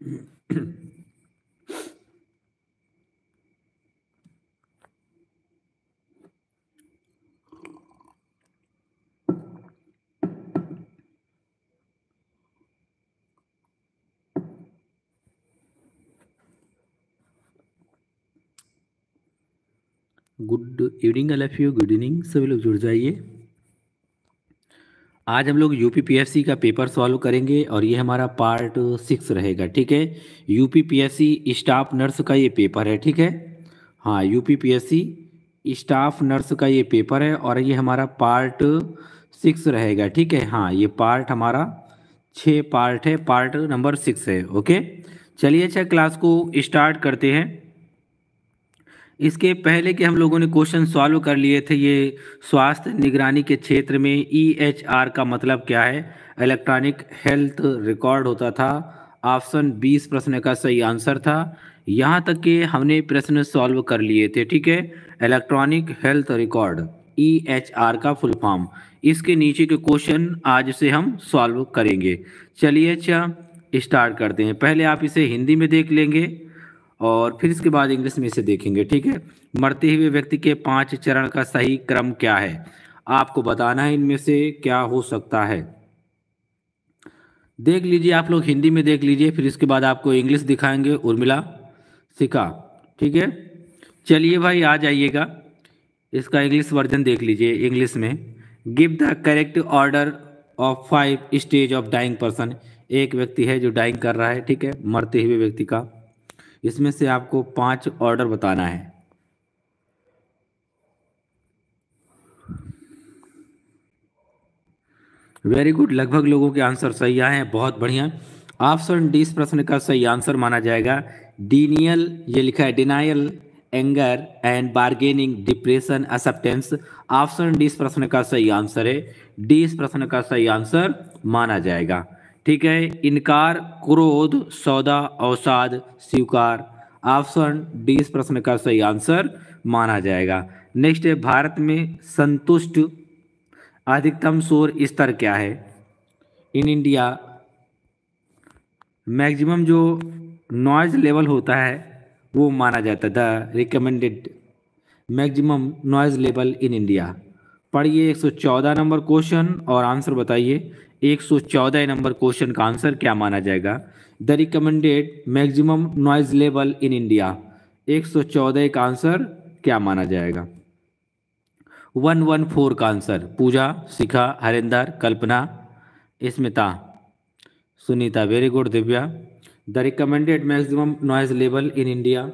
Good evening all of you good evening सभी लोग जुड़ जाइए आज हम लोग यूपीपीएससी का पेपर सॉल्व करेंगे और ये हमारा पार्ट सिक्स रहेगा ठीक है यूपीपीएससी स्टाफ नर्स का ये पेपर है ठीक है हाँ यूपीपीएससी स्टाफ नर्स का ये पेपर है और ये हमारा पार्ट सिक्स रहेगा ठीक है हाँ ये पार्ट हमारा छः पार्ट है पार्ट नंबर सिक्स है ओके चलिए अच्छा क्लास को स्टार्ट करते हैं इसके पहले के हम लोगों ने क्वेश्चन सॉल्व कर लिए थे ये स्वास्थ्य निगरानी के क्षेत्र में ई e का मतलब क्या है इलेक्ट्रॉनिक हेल्थ रिकॉर्ड होता था ऑप्शन बीस प्रश्न का सही आंसर था यहाँ तक के हमने प्रश्न सॉल्व कर लिए थे ठीक है इलेक्ट्रॉनिक हेल्थ रिकॉर्ड ई का फुल फॉर्म इसके नीचे के क्वेश्चन आज से हम सॉल्व करेंगे चलिए अच्छा स्टार्ट करते हैं पहले आप इसे हिंदी में देख लेंगे और फिर इसके बाद इंग्लिश में इसे देखेंगे ठीक है मरते हुए व्यक्ति के पांच चरण का सही क्रम क्या है आपको बताना है इनमें से क्या हो सकता है देख लीजिए आप लोग हिंदी में देख लीजिए फिर इसके बाद आपको इंग्लिश दिखाएंगे उर्मिला सिका ठीक है चलिए भाई आ जाइएगा इसका इंग्लिश वर्जन देख लीजिए इंग्लिश में give the correct order of five stage of dying person एक व्यक्ति है जो डाइंग कर रहा है ठीक है मरते हुए व्यक्ति का इसमें से आपको पांच ऑर्डर बताना है वेरी गुड लगभग लोगों के आंसर सही आए हैं बहुत बढ़िया ऑप्शन डी इस प्रश्न का सही आंसर माना जाएगा डीनियल ये लिखा है denial anger and bargaining depression acceptance option D इस प्रश्न का सही आंसर है डी इस प्रश्न का सही आंसर माना जाएगा ठीक है इनकार क्रोध सौदा अवसाद स्वीकार ऑप्शन डी इस प्रश्न का सही आंसर माना जाएगा नेक्स्ट है भारत में संतुष्ट अधिकतम शोर स्तर क्या है इन इंडिया मैक्सिमम जो नॉइज लेवल होता है वो माना जाता the recommended maximum noise level in India पढ़िए 114 नंबर क्वेश्चन और आंसर बताइए 114 नंबर क्वेश्चन का आंसर क्या माना जाएगा the recommended maximum noise level in India 114 का आंसर क्या माना जाएगा 114 का answer Pooja Shikha Harinder Kalpana Smita Sunita very good Divya the recommended maximum noise level in India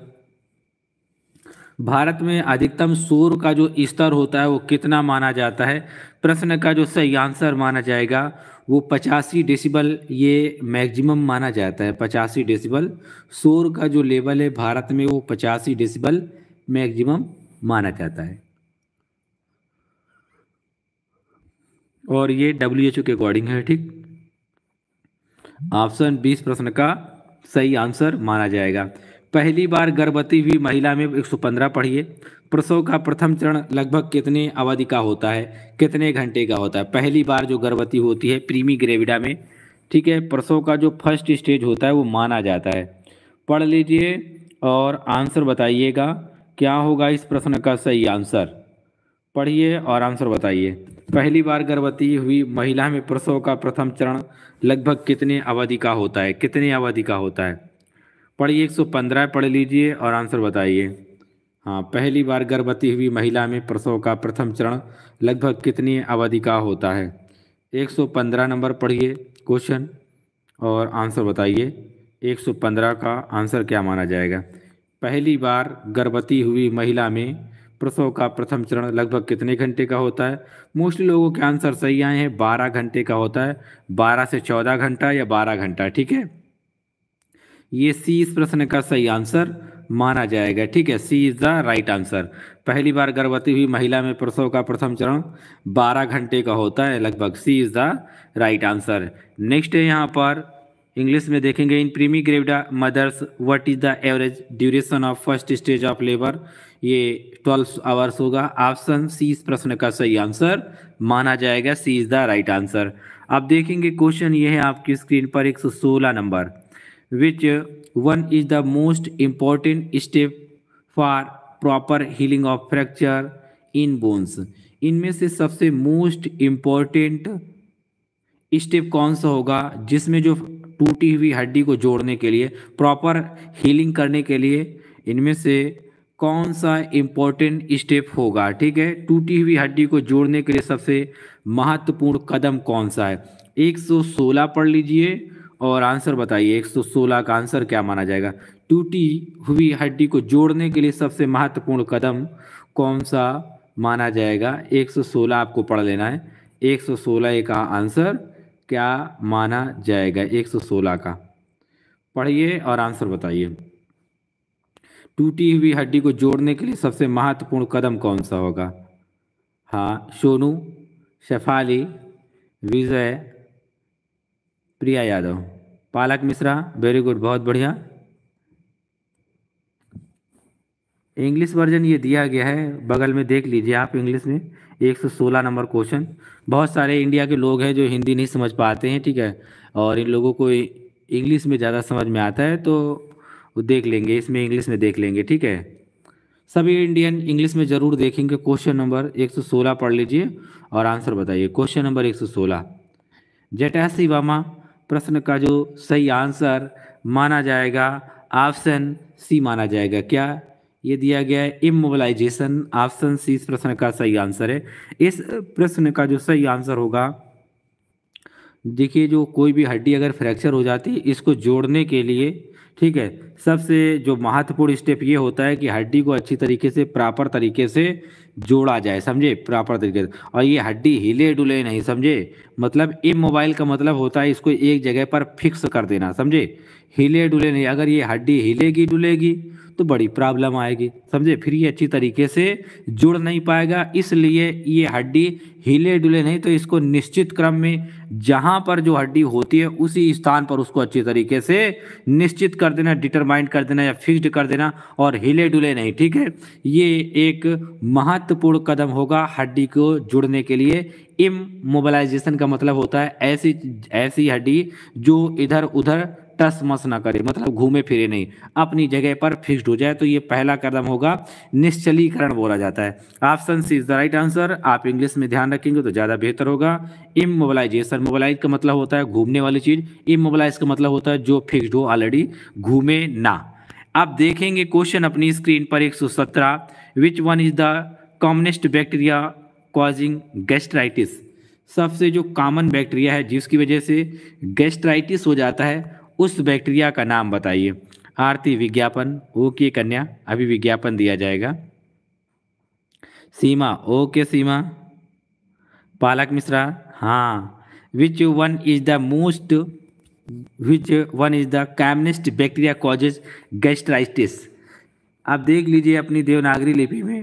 Bharat में अधिकतम शोर का जो स्तर होता है वो कितना माना जाता है प्रश्न का जो सही आंसर माना जाएगा वो पचासी डेसिबल ये मैक्सिमम माना जाता है पचासी डेसिबल शोर का जो लेवल है भारत में वो पचासी डेसिबल मैक्सिमम माना जाता है और ये डब्ल्यू एच ओ के अकॉर्डिंग है ठीक ऑप्शन बीस प्रश्न का सही आंसर माना जाएगा पहली बार गर्भवती हुई महिला में 115 पढ़िए प्रसव का प्रथम चरण लगभग कितने अवधि का होता है कितने घंटे का होता है पहली बार जो गर्भवती होती है प्रीमी ग्रेविडा में ठीक है प्रसव का जो फर्स्ट स्टेज होता है वो माना जाता है पढ़ लीजिए और आंसर बताइएगा क्या होगा इस प्रश्न का सही आंसर पढ़िए और आंसर बताइए पहली बार गर्भवती हुई महिला में प्रसव का प्रथम चरण लगभग कितने अवधि का होता है कितने अवधि का होता है पढ़िए एक सौ पंद्रह पढ़ लीजिए और आंसर बताइए हाँ पहली बार गर्भवती हुई महिला में प्रसव का प्रथम चरण लगभग कितनी अवधि का होता है एक सौ पंद्रह नंबर पढ़िए क्वेश्चन और आंसर बताइए एक सौ पंद्रह का आंसर क्या माना जाएगा पहली बार गर्भवती हुई महिला में प्रसव का प्रथम चरण लगभग कितने घंटे का होता है मोस्टली लोगों के आंसर सही आए हैं बारह घंटे का होता है बारह से चौदह घंटा या बारह घंटा ठीक है ये सी इस प्रश्न का सही आंसर माना जाएगा ठीक है C is the right answer पहली बार गर्भवती हुई महिला में प्रसव का प्रथम चरण 12 घंटे का होता है लगभग C is the right answer next है यहाँ पर इंग्लिश में देखेंगे in primigravida mothers what is the average duration of first stage of labour ये 12 आवर्स होगा ऑप्शन सी इस प्रश्न का सही आंसर माना जाएगा C is the right answer अब देखेंगे क्वेश्चन ये है आपकी स्क्रीन पर एक number which uh, one is the most important step for proper healing of fracture in bones इनमें से सबसे मोस्ट इम्पॉर्टेंट स्टेप कौन सा होगा जिसमें जो टूटी हुई हड्डी को जोड़ने के लिए प्रॉपर हीलिंग करने के लिए इनमें से कौन सा इम्पोर्टेंट स्टेप होगा ठीक है टूटी हुई हड्डी को जोड़ने के लिए सबसे महत्वपूर्ण कदम कौन सा है 116 पढ़ लीजिए और आंसर बताइए 116 का आंसर क्या माना जाएगा टूटी हुई हड्डी को जोड़ने के लिए सबसे महत्वपूर्ण कदम कौन सा माना जाएगा 116 आपको पढ़ लेना है 116 का आंसर क्या माना जाएगा 116 का पढ़िए और आंसर बताइए टूटी हुई हड्डी को जोड़ने के लिए सबसे महत्वपूर्ण कदम कौन सा होगा हाँ सोनू शेफाली विजय प्रिया यादव पालक मिश्रा वेरी गुड बहुत बढ़िया इंग्लिश वर्जन ये दिया गया है बगल में देख लीजिए आप इंग्लिश में 116 नंबर क्वेश्चन बहुत सारे इंडिया के लोग हैं जो हिंदी नहीं समझ पाते हैं ठीक है और इन लोगों को इंग्लिश में ज़्यादा समझ में आता है तो देख लेंगे इसमें इंग्लिश में देख लेंगे ठीक है सभी इंडियन इंग्लिश में ज़रूर देखेंगे क्वेश्चन नंबर 116 पढ़ लीजिए और आंसर बताइए क्वेश्चन नंबर 116 जटा सिवामा प्रश्न का जो सही आंसर माना जाएगा ऑप्शन सी माना जाएगा क्या ये दिया गया है इमोबलाइजेशन ऑप्शन सी इस प्रश्न का सही आंसर है इस प्रश्न का जो सही आंसर होगा देखिए जो कोई भी हड्डी अगर फ्रैक्चर हो जाती है इसको जोड़ने के लिए ठीक है सबसे जो महत्वपूर्ण स्टेप ये होता है कि हड्डी को अच्छी तरीके से प्रॉपर तरीके से जोड़ा जाए समझे प्रॉपर तरीके से और ये हड्डी हिले डुले नहीं समझे मतलब मोबाइल का मतलब होता है इसको एक जगह पर फिक्स कर देना समझे हिले डुले नहीं अगर ये हड्डी हिलेगी डुलेगी तो बड़ी प्रॉब्लम आएगी समझे फिर ये अच्छी तरीके से जुड़ नहीं पाएगा इसलिए ये हड्डी हिले डुले नहीं तो इसको निश्चित क्रम में जहाँ पर जो हड्डी होती है उसी स्थान पर उसको अच्छी तरीके से निश्चित कर देना डिटरमाइंड कर देना या फिक्स्ड कर देना और हिले डुले नहीं ठीक है ये एक महत्वपूर्ण कदम होगा हड्डी को जुड़ने के लिए इमोबलाइजेशन का मतलब होता है ऐसी ऐसी हड्डी जो इधर उधर टस मस ना करे मतलब घूमे फिरे नहीं अपनी जगह पर फिक्स्ड हो जाए तो ये पहला कदम होगा निश्चलीकरण बोला जाता है option C is the right answer आप इंग्लिश में ध्यान रखेंगे तो ज़्यादा बेहतर होगा इमोबलाइजेशन मोबालाइज का मतलब होता है घूमने वाली चीज़ इमोबलाइज का मतलब होता है जो फिक्सड हो ऑलरेडी घूमे ना आप देखेंगे क्वेश्चन अपनी स्क्रीन पर सत्रह which one is the commonest bacteria causing gastritis सबसे जो कॉमन बैक्टीरिया है जिसकी वजह से गैस्ट्राइटिस हो जाता है उस बैक्टीरिया का नाम बताइए आरती विज्ञापन ओके कन्या अभी विज्ञापन दिया जाएगा सीमा ओके सीमा पालक मिश्रा हाँ which one is the most which one is the commonest bacteria causes gastritis आप देख लीजिए अपनी देवनागरी लिपि में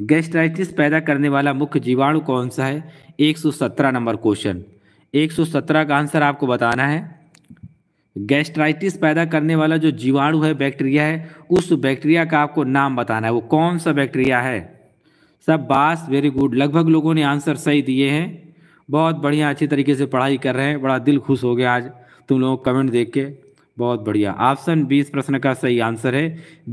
गैस्ट्राइटिस पैदा करने वाला मुख्य जीवाणु कौन सा है 117 नंबर क्वेश्चन 117 का आंसर आपको बताना है गैस्ट्राइटिस पैदा करने वाला जो जीवाणु है बैक्टीरिया है उस बैक्टीरिया का आपको नाम बताना है वो कौन सा बैक्टीरिया है सब बास वेरी गुड लगभग लोगों ने आंसर सही दिए हैं बहुत बढ़िया अच्छी तरीके से पढ़ाई कर रहे हैं बड़ा दिल खुश हो गया आज तुम लोगों कमेंट देख के बहुत बढ़िया ऑप्शन बी इस प्रश्न का सही आंसर है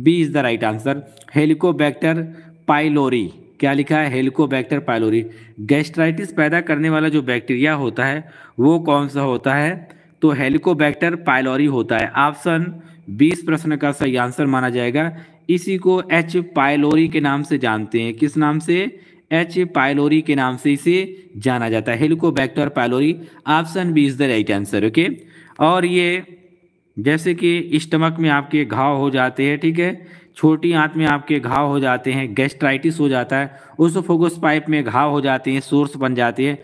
B is the right answer helicobacter pylori क्या लिखा है हेलिकोबैक्टर पाइलोरी गैस्ट्राइटिस पैदा करने वाला जो बैक्टीरिया होता है वो कौन सा होता है तो हेलिकोबैक्टर पाइलोरी होता है ऑप्शन बीस प्रश्न का सही आंसर माना जाएगा इसी को एच पाइलोरी के नाम से जानते हैं किस नाम से एच पाइलोरी के नाम से इसे जाना जाता है helicobacter pylori option B is the right answer okay और ये जैसे कि स्टमक में आपके घाव हो जाते हैं ठीक है छोटी आंत में आपके घाव हो जाते हैं गैस्ट्राइटिस हो जाता है उस उसोफोगस पाइप में घाव हो जाते हैं सोर्स बन जाते हैं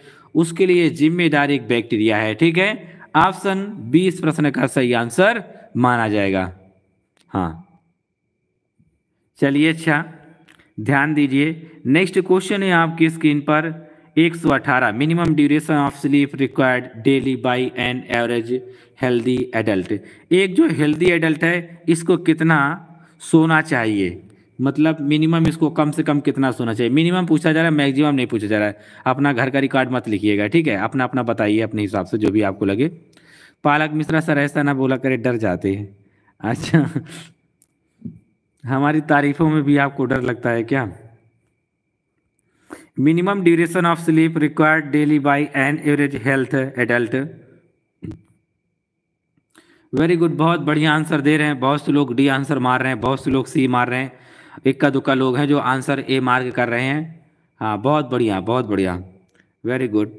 उसके लिए जिम्मेदार एक बैक्टीरिया है ठीक है ऑप्शन बी इस प्रश्न का सही आंसर माना जाएगा हाँ चलिए अच्छा ध्यान दीजिए नेक्स्ट क्वेश्चन है आपकी स्क्रीन पर 118 minimum duration of sleep required daily by an average healthy adult एक जो हेल्दी एडल्ट है इसको कितना सोना चाहिए मतलब मिनिमम इसको कम से कम कितना सोना चाहिए मिनिमम पूछा जा रहा है मैक्सिमम नहीं पूछा जा रहा है अपना घर का रिकॉर्ड मत लिखिएगा ठीक है अपना अपना बताइए अपने हिसाब से जो भी आपको लगे पालक मिश्रा सर ऐसा ना बोला करे डर जाते हैं अच्छा हमारी तारीफों में भी आपको डर लगता है क्या minimum duration of sleep required daily by an average health adult very good बहुत बढ़िया आंसर दे रहे हैं बहुत से लोग डी आंसर मार रहे हैं बहुत से लोग सी मार रहे हैं इक्का दुक्का लोग हैं जो आंसर ए मार्क कर रहे हैं हाँ बहुत बढ़िया बहुत बढ़िया वेरी गुड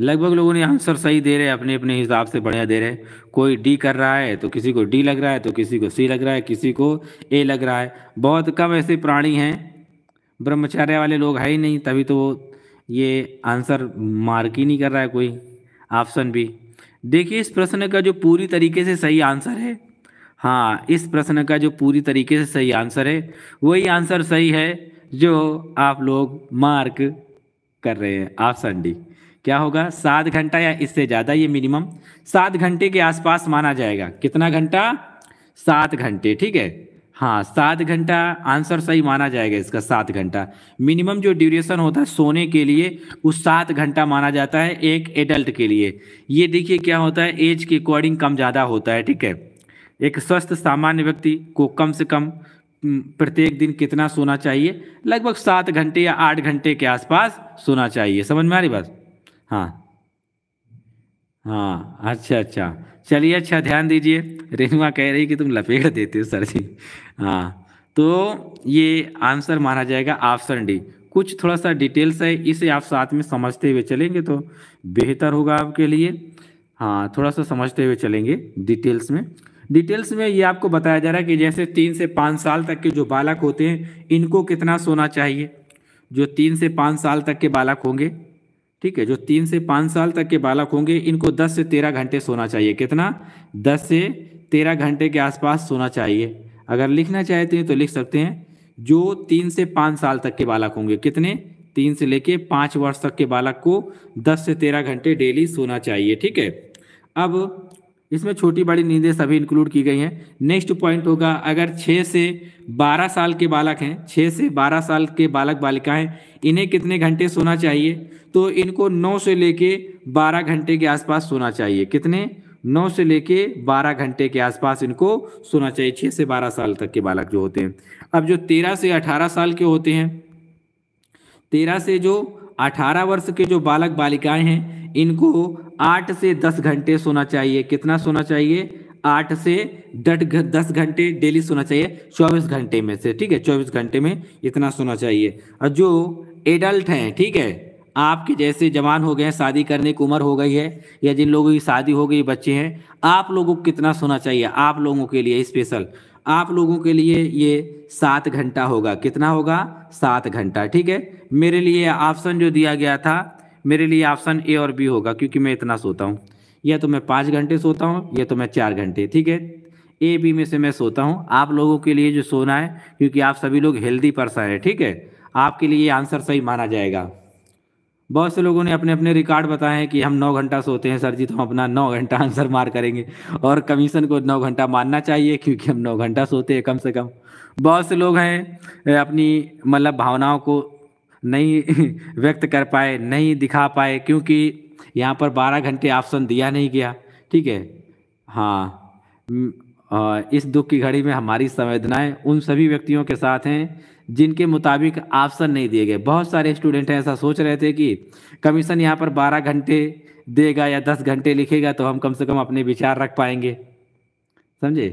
लगभग लोगों ने आंसर सही दे रहे हैं अपने अपने हिसाब से बढ़िया दे रहे हैं कोई डी कर रहा है तो किसी को डी लग रहा है तो किसी को सी लग रहा है किसी को ए लग रहा है बहुत कम ऐसे प्राणी हैं ब्रह्मचर्य वाले लोग है ही नहीं तभी तो ये आंसर मार्क ही नहीं कर रहा है कोई ऑप्शन भी देखिए इस प्रश्न का जो पूरी तरीके से सही आंसर है हाँ इस प्रश्न का जो पूरी तरीके से सही आंसर है वही आंसर सही है जो आप लोग मार्क कर रहे हैं ऑप्शन डी क्या होगा सात घंटा या इससे ज़्यादा ये मिनिमम सात घंटे के आसपास माना जाएगा कितना घंटा सात घंटे ठीक है हाँ सात घंटा आंसर सही माना जाएगा इसका सात घंटा मिनिमम जो ड्यूरेशन होता है सोने के लिए उस सात घंटा माना जाता है एक एडल्ट के लिए ये देखिए क्या होता है एज के अकॉर्डिंग कम ज़्यादा होता है ठीक है एक स्वस्थ सामान्य व्यक्ति को कम से कम प्रत्येक दिन कितना सोना चाहिए लगभग सात घंटे या आठ घंटे के आसपास सोना चाहिए समझ में आ रही बात हाँ हाँ अच्छा अच्छा चलिए अच्छा ध्यान दीजिए रेनुमा कह रही कि तुम लपेट देते हो सर जी हाँ तो ये आंसर माना जाएगा ऑप्शन डी कुछ थोड़ा सा डिटेल्स है इसे आप साथ में समझते हुए चलेंगे तो बेहतर होगा आपके लिए हाँ थोड़ा सा समझते हुए चलेंगे डिटेल्स में डिटेल्स में ये आपको बताया जा रहा है कि जैसे तीन से पाँच साल तक के जो बालक होते हैं इनको कितना सोना चाहिए जो तीन से पाँच साल तक के बालक होंगे ठीक है जो तीन से पांच साल तक के बालक होंगे इनको दस से तेरह घंटे सोना चाहिए कितना दस से तेरह घंटे के आसपास सोना चाहिए अगर लिखना चाहते हैं तो लिख सकते हैं जो तीन से पाँच साल तक के बालक होंगे कितने तीन से लेके पाँच वर्ष तक के बालक को दस से तेरह घंटे डेली सोना चाहिए ठीक है अब इसमें छोटी बड़ी नींदें सभी इंक्लूड की गई हैं नेक्स्ट पॉइंट होगा अगर 6 से बारह साल के बालक हैं 6 से बारह साल के बालक बालिकाएं इन्हें कितने घंटे सोना चाहिए तो इनको नौ से लेके बारह घंटे के आसपास सोना चाहिए कितने नौ से लेके बारह घंटे के आसपास इनको सोना चाहिए छः से बारह साल तक के बालक जो होते हैं अब जो तेरह से अठारह साल के होते हैं तेरह से जो 18 वर्ष के जो बालक बालिकाएं हैं इनको आठ से दस घंटे सोना चाहिए कितना सोना चाहिए आठ से दस घंटे डेली सोना चाहिए चौबीस घंटे में से ठीक है चौबीस घंटे में इतना सोना चाहिए और जो एडल्ट हैं ठीक है आपके जैसे जवान हो गए हैं शादी करने की उम्र हो गई है या जिन लोगों की शादी हो गई बच्चे हैं आप लोगों को कितना सोना चाहिए आप लोगों के लिए स्पेशल आप लोगों के लिए ये सात घंटा होगा कितना होगा सात घंटा ठीक है मेरे लिए ऑप्शन जो दिया गया था मेरे लिए ऑप्शन ए और बी होगा क्योंकि मैं इतना सोता हूँ या तो मैं पाँच घंटे सोता हूँ या तो मैं चार घंटे ठीक है ए बी में से मैं सोता हूँ आप लोगों के लिए जो सोना है क्योंकि आप सभी लोग हेल्दी पर्सन है ठीक है आपके लिए आंसर सही माना जाएगा बहुत से लोगों ने अपने अपने रिकॉर्ड बताए हैं कि हम नौ घंटा सोते हैं सर जी तो हम अपना नौ घंटा आंसर मार करेंगे और कमीशन को नौ घंटा मानना चाहिए क्योंकि हम नौ घंटा सोते हैं कम से कम बहुत से लोग हैं अपनी मतलब भावनाओं को नहीं व्यक्त कर पाए नहीं दिखा पाए क्योंकि यहाँ पर बारह घंटे ऑप्शन दिया नहीं गया ठीक है हाँ इस दुख की घड़ी में हमारी संवेदनाएं उन सभी व्यक्तियों के साथ हैं जिनके मुताबिक ऑप्शन नहीं दिए गए बहुत सारे स्टूडेंट हैं ऐसा सोच रहे थे कि कमीशन यहाँ पर बारह घंटे देगा या दस घंटे लिखेगा तो हम कम से कम अपने विचार रख पाएंगे समझे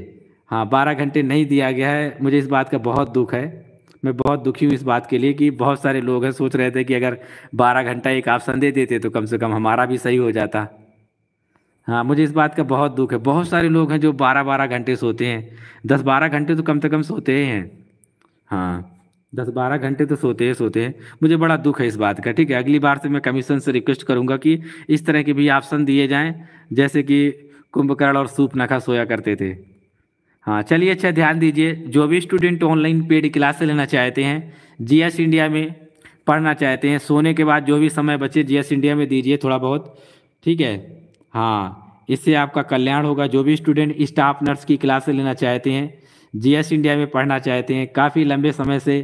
हाँ बारह घंटे नहीं दिया गया है मुझे इस बात का बहुत दुख है मैं बहुत दुखी हूँ इस बात के लिए कि बहुत सारे लोग हैं सोच रहे थे कि अगर बारह घंटा एक ऑप्शन दे देते तो कम से कम हमारा भी सही हो जाता हाँ मुझे इस बात का बहुत दुख है बहुत सारे लोग हैं जो बारह बारह घंटे सोते हैं दस बारह घंटे तो कम से कम सोते हैं हाँ दस बारह घंटे तो सोते हैं सोते हैं मुझे बड़ा दुख है इस बात का ठीक है अगली बार से मैं कमीशन से रिक्वेस्ट करूंगा कि इस तरह के भी ऑप्शन दिए जाएं जैसे कि कुंभकर्ण और सूप नखा सोया करते थे हाँ चलिए अच्छा ध्यान दीजिए जो भी स्टूडेंट ऑनलाइन पेड क्लास लेना चाहते हैं जी इंडिया में पढ़ना चाहते हैं सोने के बाद जो भी समय बचे जी इंडिया में दीजिए थोड़ा बहुत ठीक है हाँ इससे आपका कल्याण होगा जो भी स्टूडेंट स्टाफ नर्स की क्लासें लेना चाहते हैं जीएस इंडिया में पढ़ना चाहते हैं काफ़ी लंबे समय से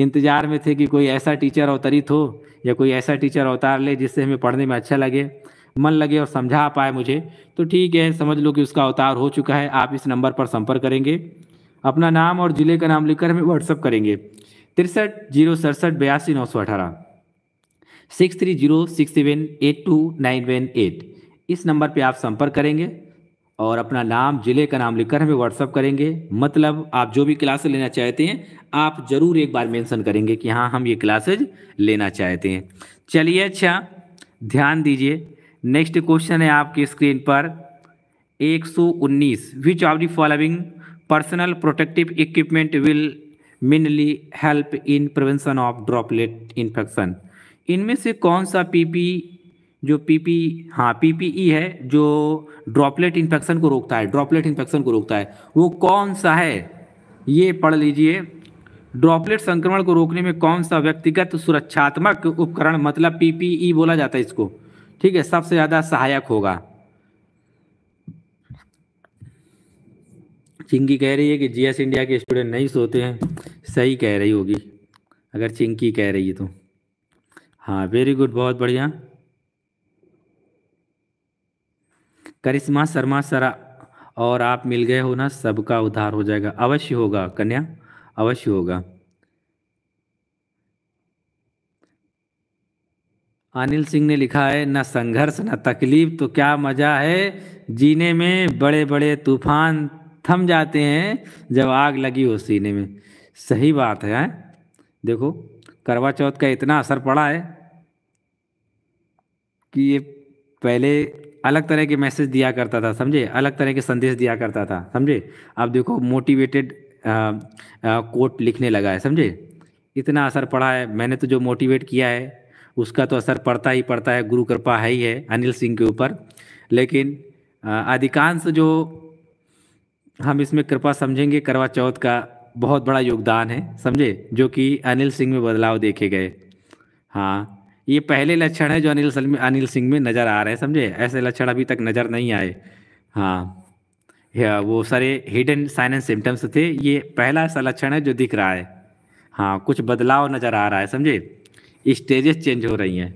इंतजार में थे कि कोई ऐसा टीचर अवतरित हो या कोई ऐसा टीचर अवतार ले जिससे हमें पढ़ने में अच्छा लगे मन लगे और समझा पाए मुझे तो ठीक है समझ लो कि उसका अवतार हो चुका है आप इस नंबर पर संपर्क करेंगे अपना नाम और ज़िले का नाम लिखकर हमें व्हाट्सअप करेंगे तिरसठ जीरो सड़सठ बयासी नौ सौ अठारह six three zero six seven eight two nine one eight इस नंबर पे आप संपर्क करेंगे और अपना नाम ज़िले का नाम लिखकर हमें व्हाट्सअप करेंगे मतलब आप जो भी क्लासेज लेना चाहते हैं आप ज़रूर एक बार मेंशन करेंगे कि हाँ हम ये क्लासेज लेना चाहते हैं चलिए अच्छा ध्यान दीजिए नेक्स्ट क्वेश्चन है आपकी स्क्रीन पर 119 which of the following personal protective equipment will mainly help in prevention of droplet infection इनमें से कौन सा पी जो पीपी हाँ पीपीई e है जो ड्रॉपलेट इन्फेक्शन को रोकता है ड्रॉपलेट इन्फेक्शन को रोकता है वो कौन सा है ये पढ़ लीजिए ड्रॉपलेट संक्रमण को रोकने में कौन सा व्यक्तिगत सुरक्षात्मक उपकरण मतलब पीपीई e बोला जाता है इसको ठीक है सबसे ज़्यादा सहायक होगा चिंकी कह रही है कि जीएस इंडिया के स्टूडेंट नहीं सोते हैं सही कह रही होगी अगर चिंकी कह रही है तो हाँ वेरी गुड बहुत बढ़िया करिश्मा शर्मा सरा और आप मिल गए हो ना सबका उद्धार हो जाएगा अवश्य होगा कन्या अवश्य होगा अनिल सिंह ने लिखा है ना संघर्ष ना तकलीफ तो क्या मज़ा है जीने में बड़े बड़े तूफान थम जाते हैं जब आग लगी हो सीने में सही बात है, है? देखो करवा चौथ का इतना असर पड़ा है कि ये पहले अलग तरह के मैसेज दिया करता था समझे अलग तरह के संदेश दिया करता था समझे अब देखो मोटिवेटेड कोट लिखने लगा है समझे इतना असर पड़ा है मैंने तो जो मोटिवेट किया है उसका तो असर पड़ता ही पड़ता है गुरु कृपा है ही है अनिल सिंह के ऊपर लेकिन अधिकांश जो हम इसमें कृपा समझेंगे करवा चौथ का बहुत बड़ा योगदान है समझे जो कि अनिल सिंह में बदलाव देखे गए हाँ ये पहले लक्षण है जो अनिल सलमी अनिल सिंह में नजर आ रहे हैं समझे ऐसे लक्षण अभी तक नजर नहीं आए हाँ या वो सारे हिडन साइन एंड सिम्टम्स थे ये पहला ऐसा लक्षण है जो दिख रहा है हाँ कुछ बदलाव नज़र आ रहा है समझे स्टेजेस चेंज हो रही हैं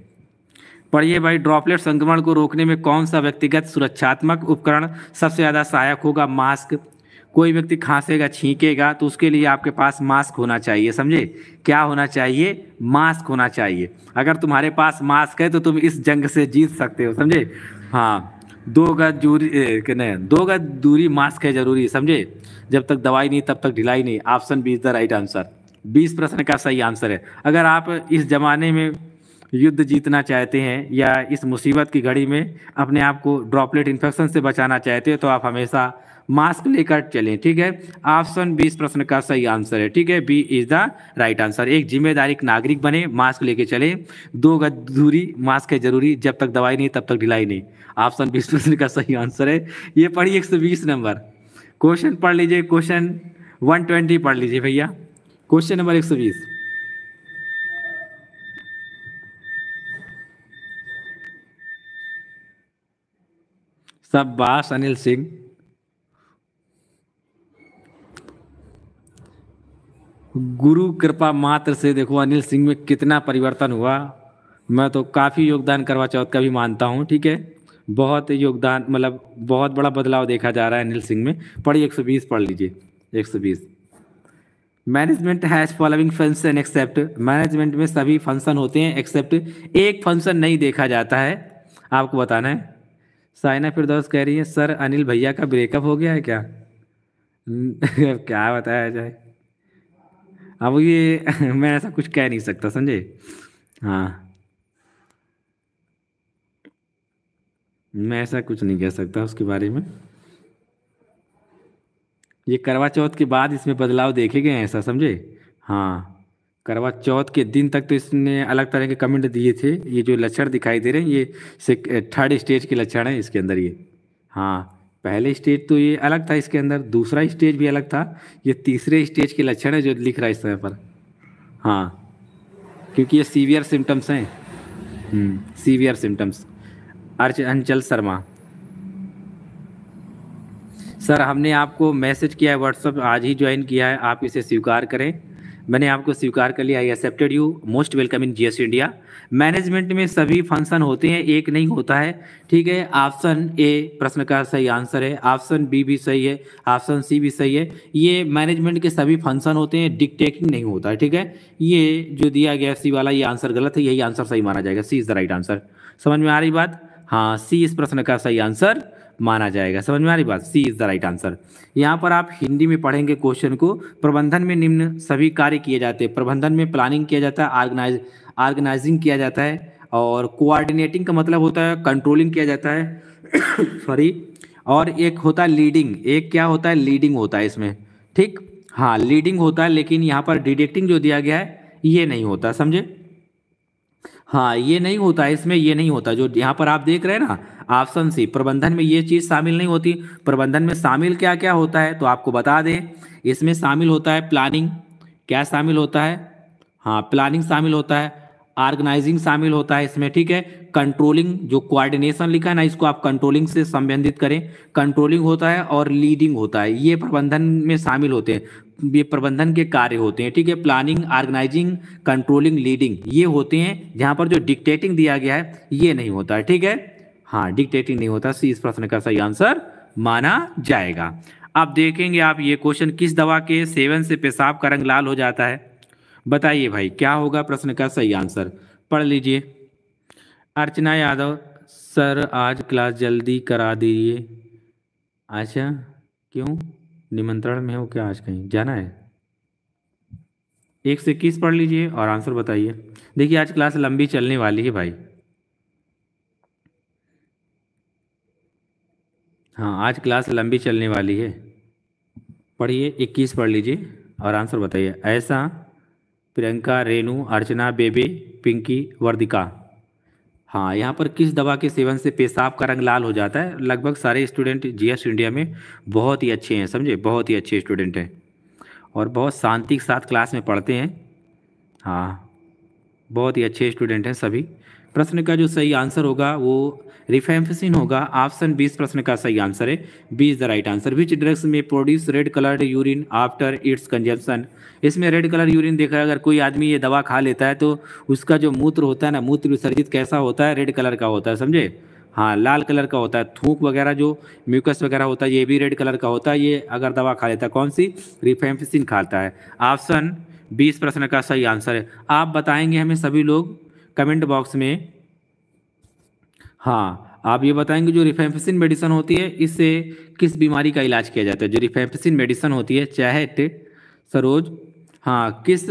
पढ़िए भाई ड्रॉपलेट संक्रमण को रोकने में कौन सा व्यक्तिगत सुरक्षात्मक उपकरण सबसे ज़्यादा सहायक होगा मास्क कोई व्यक्ति खांसेगा छींकेगा तो उसके लिए आपके पास मास्क होना चाहिए समझे क्या होना चाहिए मास्क होना चाहिए अगर तुम्हारे पास मास्क है तो तुम इस जंग से जीत सकते हो समझे हाँ दो गज दूरी नहीं दो गज दूरी मास्क है जरूरी समझे जब तक दवाई नहीं तब तक ढिलाई नहीं option B is the right answer बीस प्रश्न का सही आंसर है अगर आप इस जमाने में युद्ध जीतना चाहते हैं या इस मुसीबत की घड़ी में अपने आप को ड्रॉपलेट इन्फेक्शन से बचाना चाहते हो तो आप हमेशा मास्क लेकर चलें ठीक है ऑप्शन बी इस प्रश्न का सही आंसर है ठीक है B is the right answer एक जिम्मेदारी नागरिक बने मास्क लेके चले दो गज दूरी मास्क है जरूरी जब तक दवाई नहीं तब तक ढिलाई नहीं ऑप्शन बीस प्रश्न का सही आंसर है ये पढ़िए एक नंबर क्वेश्चन पढ़ लीजिए क्वेश्चन ट्वेंटी पढ़ लीजिए भैया क्वेश्चन नंबर एक सब बास अनिल सिंह गुरु कृपा मात्र से देखो अनिल सिंह में कितना परिवर्तन हुआ मैं तो काफ़ी योगदान करवा चौथ का भी मानता हूँ ठीक है बहुत योगदान मतलब बहुत बड़ा बदलाव देखा जा रहा है अनिल सिंह में पढ़िए 120 पढ़ लीजिए 120 management has following function except management में सभी फंक्शन होते हैं एक्सेप्ट एक फंक्शन नहीं देखा जाता है आपको बताना है साइना फिरदौस कह रही है सर अनिल भैया का ब्रेकअप हो गया है क्या क्या बताया जाए अब ये मैं ऐसा कुछ कह नहीं सकता समझे हाँ मैं ऐसा कुछ नहीं कह सकता उसके बारे में ये करवा चौथ के बाद इसमें बदलाव देखे गए हैं ऐसा समझे हाँ करवा चौथ के दिन तक तो इसने अलग तरह के कमेंट दिए थे ये जो लक्षण दिखाई दे रहे हैं ये थर्ड स्टेज के लक्षण हैं इसके अंदर ये हाँ पहले स्टेज तो ये अलग था इसके अंदर दूसरा स्टेज भी अलग था ये तीसरे स्टेज के लक्षण है जो लिख रहा है इस समय पर हाँ क्योंकि ये सीवियर सिम्टम्स हैं हम्म, सीवियर सिम्टम्स अर्च अंचल शर्मा सर हमने आपको मैसेज किया है व्हाट्सएप आज ही ज्वाइन किया है आप इसे स्वीकार करें मैंने आपको स्वीकार कर लिया I accepted you most welcome in GS India management में सभी फंक्शन होते हैं एक नहीं होता है ठीक है ऑप्शन ए प्रश्न का सही आंसर है ऑप्शन बी भी सही है ऑप्शन सी भी सही है ये मैनेजमेंट के सभी फंक्शन होते हैं डिकटेकिंग नहीं होता है ठीक है ये जो दिया गया सी वाला ये आंसर गलत है यही आंसर सही माना जाएगा C is the right answer समझ में आ रही बात हाँ सी इस प्रश्न का सही आंसर माना जाएगा समझ में आ रही बात C is the right answer यहाँ पर आप हिंदी में पढ़ेंगे क्वेश्चन को प्रबंधन में निम्न सभी कार्य किए जाते हैं प्रबंधन में प्लानिंग किया जाता है ऑर्गेनाइज ऑर्गेनाइजिंग किया जाता है और कोऑर्डिनेटिंग का मतलब होता है कंट्रोलिंग किया जाता है सॉरी और एक होता है लीडिंग एक क्या होता है लीडिंग होता है इसमें ठीक हाँ लीडिंग होता है लेकिन यहाँ पर डिडेक्टिंग जो दिया गया है ये नहीं होता समझे हाँ ये नहीं होता है इसमें ये नहीं होता जो यहाँ पर आप देख रहे हैं ना ऑप्शन सी प्रबंधन में ये चीज़ शामिल नहीं होती प्रबंधन में शामिल क्या क्या होता है तो आपको बता दें इसमें शामिल होता है प्लानिंग क्या शामिल होता है हाँ प्लानिंग शामिल होता है ऑर्गेनाइजिंग शामिल होता है इसमें ठीक है कंट्रोलिंग जो कोऑर्डिनेशन लिखा है ना इसको आप कंट्रोलिंग से संबंधित करें कंट्रोलिंग होता है और लीडिंग होता है ये प्रबंधन में शामिल होते हैं ये प्रबंधन के कार्य होते हैं ठीक है प्लानिंग ऑर्गेनाइजिंग कंट्रोलिंग लीडिंग ये होते हैं जहाँ पर जो डिक्टेटिंग दिया गया है ये नहीं होता है ठीक है हाँ डिक्टेटिंग नहीं होता इस प्रश्न का सही आंसर माना जाएगा अब देखेंगे आप ये क्वेश्चन किस दवा के सेवन से पेशाब का रंग लाल हो जाता है बताइए भाई क्या होगा प्रश्न का सही आंसर पढ़ लीजिए अर्चना यादव सर आज क्लास जल्दी करा दीजिए अच्छा क्यों निमंत्रण में हो क्या आज कहीं जाना है एक से इक्कीस पढ़ लीजिए और आंसर बताइए देखिए आज क्लास लंबी चलने वाली है भाई हाँ आज क्लास लंबी चलने वाली है पढ़िए इक्कीस पढ़ लीजिए और आंसर बताइए ऐसा प्रियंका रेणु अर्चना बेबे पिंकी वर्दिका हाँ यहाँ पर किस दवा के सेवन से पेशाब का रंग लाल हो जाता है लगभग सारे स्टूडेंट जीएस इंडिया में बहुत ही अच्छे हैं समझे बहुत ही अच्छे स्टूडेंट हैं और बहुत शांति के साथ क्लास में पढ़ते हैं हाँ बहुत ही अच्छे स्टूडेंट हैं सभी प्रश्न का जो सही आंसर होगा वो रिफेम्फिसिन होगा ऑप्शन बीस प्रश्न का सही आंसर है B is the right answer which drugs may produce red coloured urine after its consumption इसमें रेड कलर यूरिन देखा अगर कोई आदमी ये दवा खा लेता है तो उसका जो मूत्र होता है ना मूत्र विसर्जित कैसा होता है रेड कलर का होता है समझे हाँ लाल कलर का होता है थूक वगैरह जो म्यूकस वगैरह होता है ये भी रेड कलर का होता है ये अगर दवा खा लेता है कौन सी रिफेम्फिसिन खाता है ऑप्शन बीस प्रश्न का सही आंसर है आप बताएंगे हमें सभी लोग कमेंट बॉक्स में हाँ आप ये बताएंगे जो रिफेम्पिसिन मेडिसिन होती है इससे किस बीमारी का इलाज किया जाता है जो रिफेम्पिसिन मेडिसिन होती है चाहे सरोज हाँ किस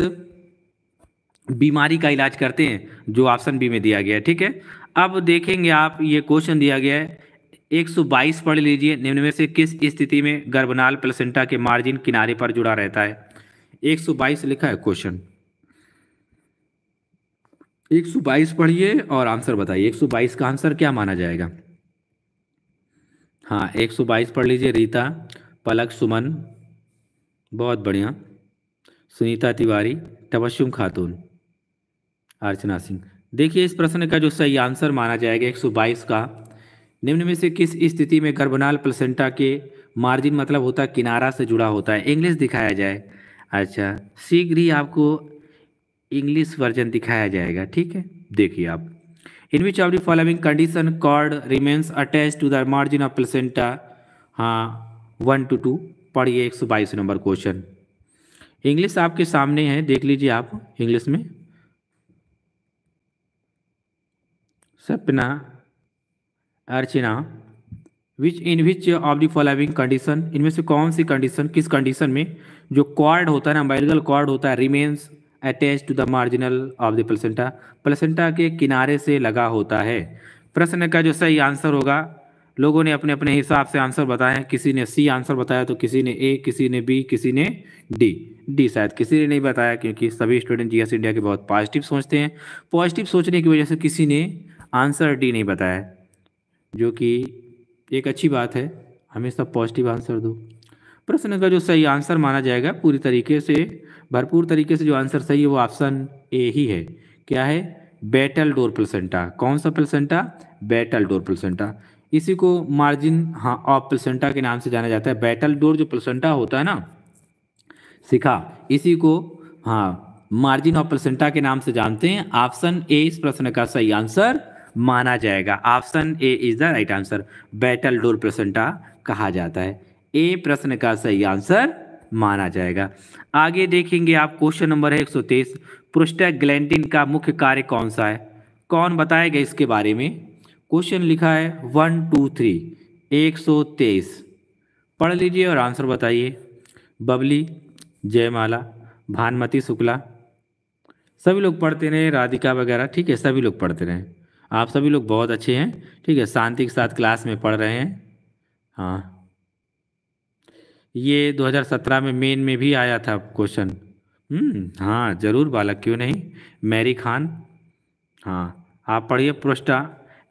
बीमारी का इलाज करते हैं जो ऑप्शन बी में दिया गया है ठीक है अब देखेंगे आप ये क्वेश्चन दिया गया है 122 पढ़ लीजिए निम्न में से किस स्थिति में गर्भनाल प्लेसेंटा के मार्जिन किनारे पर जुड़ा रहता है 122 लिखा है क्वेश्चन 122 पढ़िए और आंसर बताइए 122 का आंसर क्या माना जाएगा हाँ 122 पढ़ लीजिए रीता पलक सुमन बहुत बढ़िया सुनीता तिवारी तबशुम खातून अर्चना सिंह देखिए इस प्रश्न का जो सही आंसर माना जाएगा 122 का निम्न में से किस स्थिति में गर्भनाल प्लेसेंटा के मार्जिन मतलब होता है किनारा से जुड़ा होता है इंग्लिश दिखाया जाए अच्छा शीघ्र ही आपको इंग्लिश वर्जन दिखाया जाएगा ठीक है देखिए आप in which of the following condition cord remains attach to the margin of placenta हाँ वन टू टू पढ़िए एक सौ बाईस नंबर क्वेश्चन इंग्लिश आपके सामने है देख लीजिए आप इंग्लिश में Sapna Archana which in which of the following condition इनमें से कौन सी कंडीशन किस कंडीशन में जो क्वार्ड होता है ना बाइलगल कॉर्ड होता है remains attach to the marginal of the placenta placenta के किनारे से लगा होता है प्रश्न का जो सही आंसर होगा लोगों ने अपने अपने हिसाब से आंसर बताया किसी ने सी आंसर बताया तो किसी ने ए किसी ने बी किसी ने डी डी शायद किसी ने नहीं बताया क्योंकि सभी स्टूडेंट जी इंडिया के बहुत पॉजिटिव सोचते हैं पॉजिटिव सोचने की वजह से किसी ने आंसर डी नहीं बताया जो कि एक अच्छी बात है हमेशा पॉजिटिव आंसर दो प्रश्न का जो सही आंसर माना जाएगा पूरी तरीके से भरपूर तरीके से जो आंसर सही है वो ऑप्शन ए ही है क्या है बैटल डोर प्लेसेंटा कौन सा प्लेसेंटा बैटल डोर प्लेसेंटा इसी को मार्जिन हाँ ऑफ प्लसेंटा के नाम से जाना जाता है बैटल डोर जो प्लेसेंटा होता है ना सिखा इसी को हाँ मार्जिन ऑफ प्लेसेंटा के नाम से जानते हैं ऑप्शन ए इस प्रश्न का सही आंसर माना जाएगा option A is the right answer battledore placenta कहा जाता है ए प्रश्न का सही आंसर माना जाएगा आगे देखेंगे आप क्वेश्चन नंबर है एक सौ तेईस प्रोस्टाग्लैंडिन का मुख्य कार्य कौन सा है कौन बताएगा इसके बारे में क्वेश्चन लिखा है वन टू थ्री एक सौ तेईस पढ़ लीजिए और आंसर बताइए बबली जयमाला भानमती शुक्ला सभी लोग पढ़ते रहे राधिका वगैरह ठीक है सभी लोग पढ़ते रहे आप सभी लोग बहुत अच्छे हैं ठीक है शांति के साथ क्लास में पढ़ रहे हैं हाँ ये 2017 में मेन में भी आया था क्वेश्चन हम्म, हाँ जरूर बालक क्यों नहीं मैरी खान हाँ आप पढ़िए पृष्ठा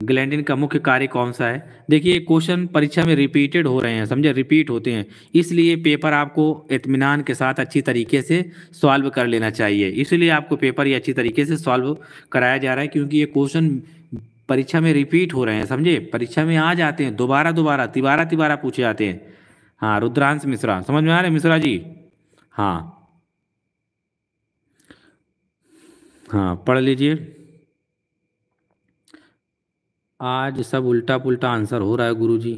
ग्लैंडिन का मुख्य कार्य कौन सा है देखिए क्वेश्चन परीक्षा में रिपीटेड हो रहे हैं समझे रिपीट होते हैं इसलिए पेपर आपको इतमान के साथ अच्छी तरीके से सॉल्व कर लेना चाहिए इसलिए आपको पेपर ये अच्छी तरीके से सॉल्व कराया जा रहा है क्योंकि ये क्वेश्चन परीक्षा में रिपीट हो रहे हैं समझे परीक्षा में आ जाते हैं दोबारा दोबारा तिबारा तिबारा पूछे जाते हैं हाँ रुद्रांश मिश्रा समझ में आ रहे मिश्रा जी हाँ हाँ पढ़ लीजिए आज सब उल्टा पुल्टा आंसर हो रहा है गुरुजी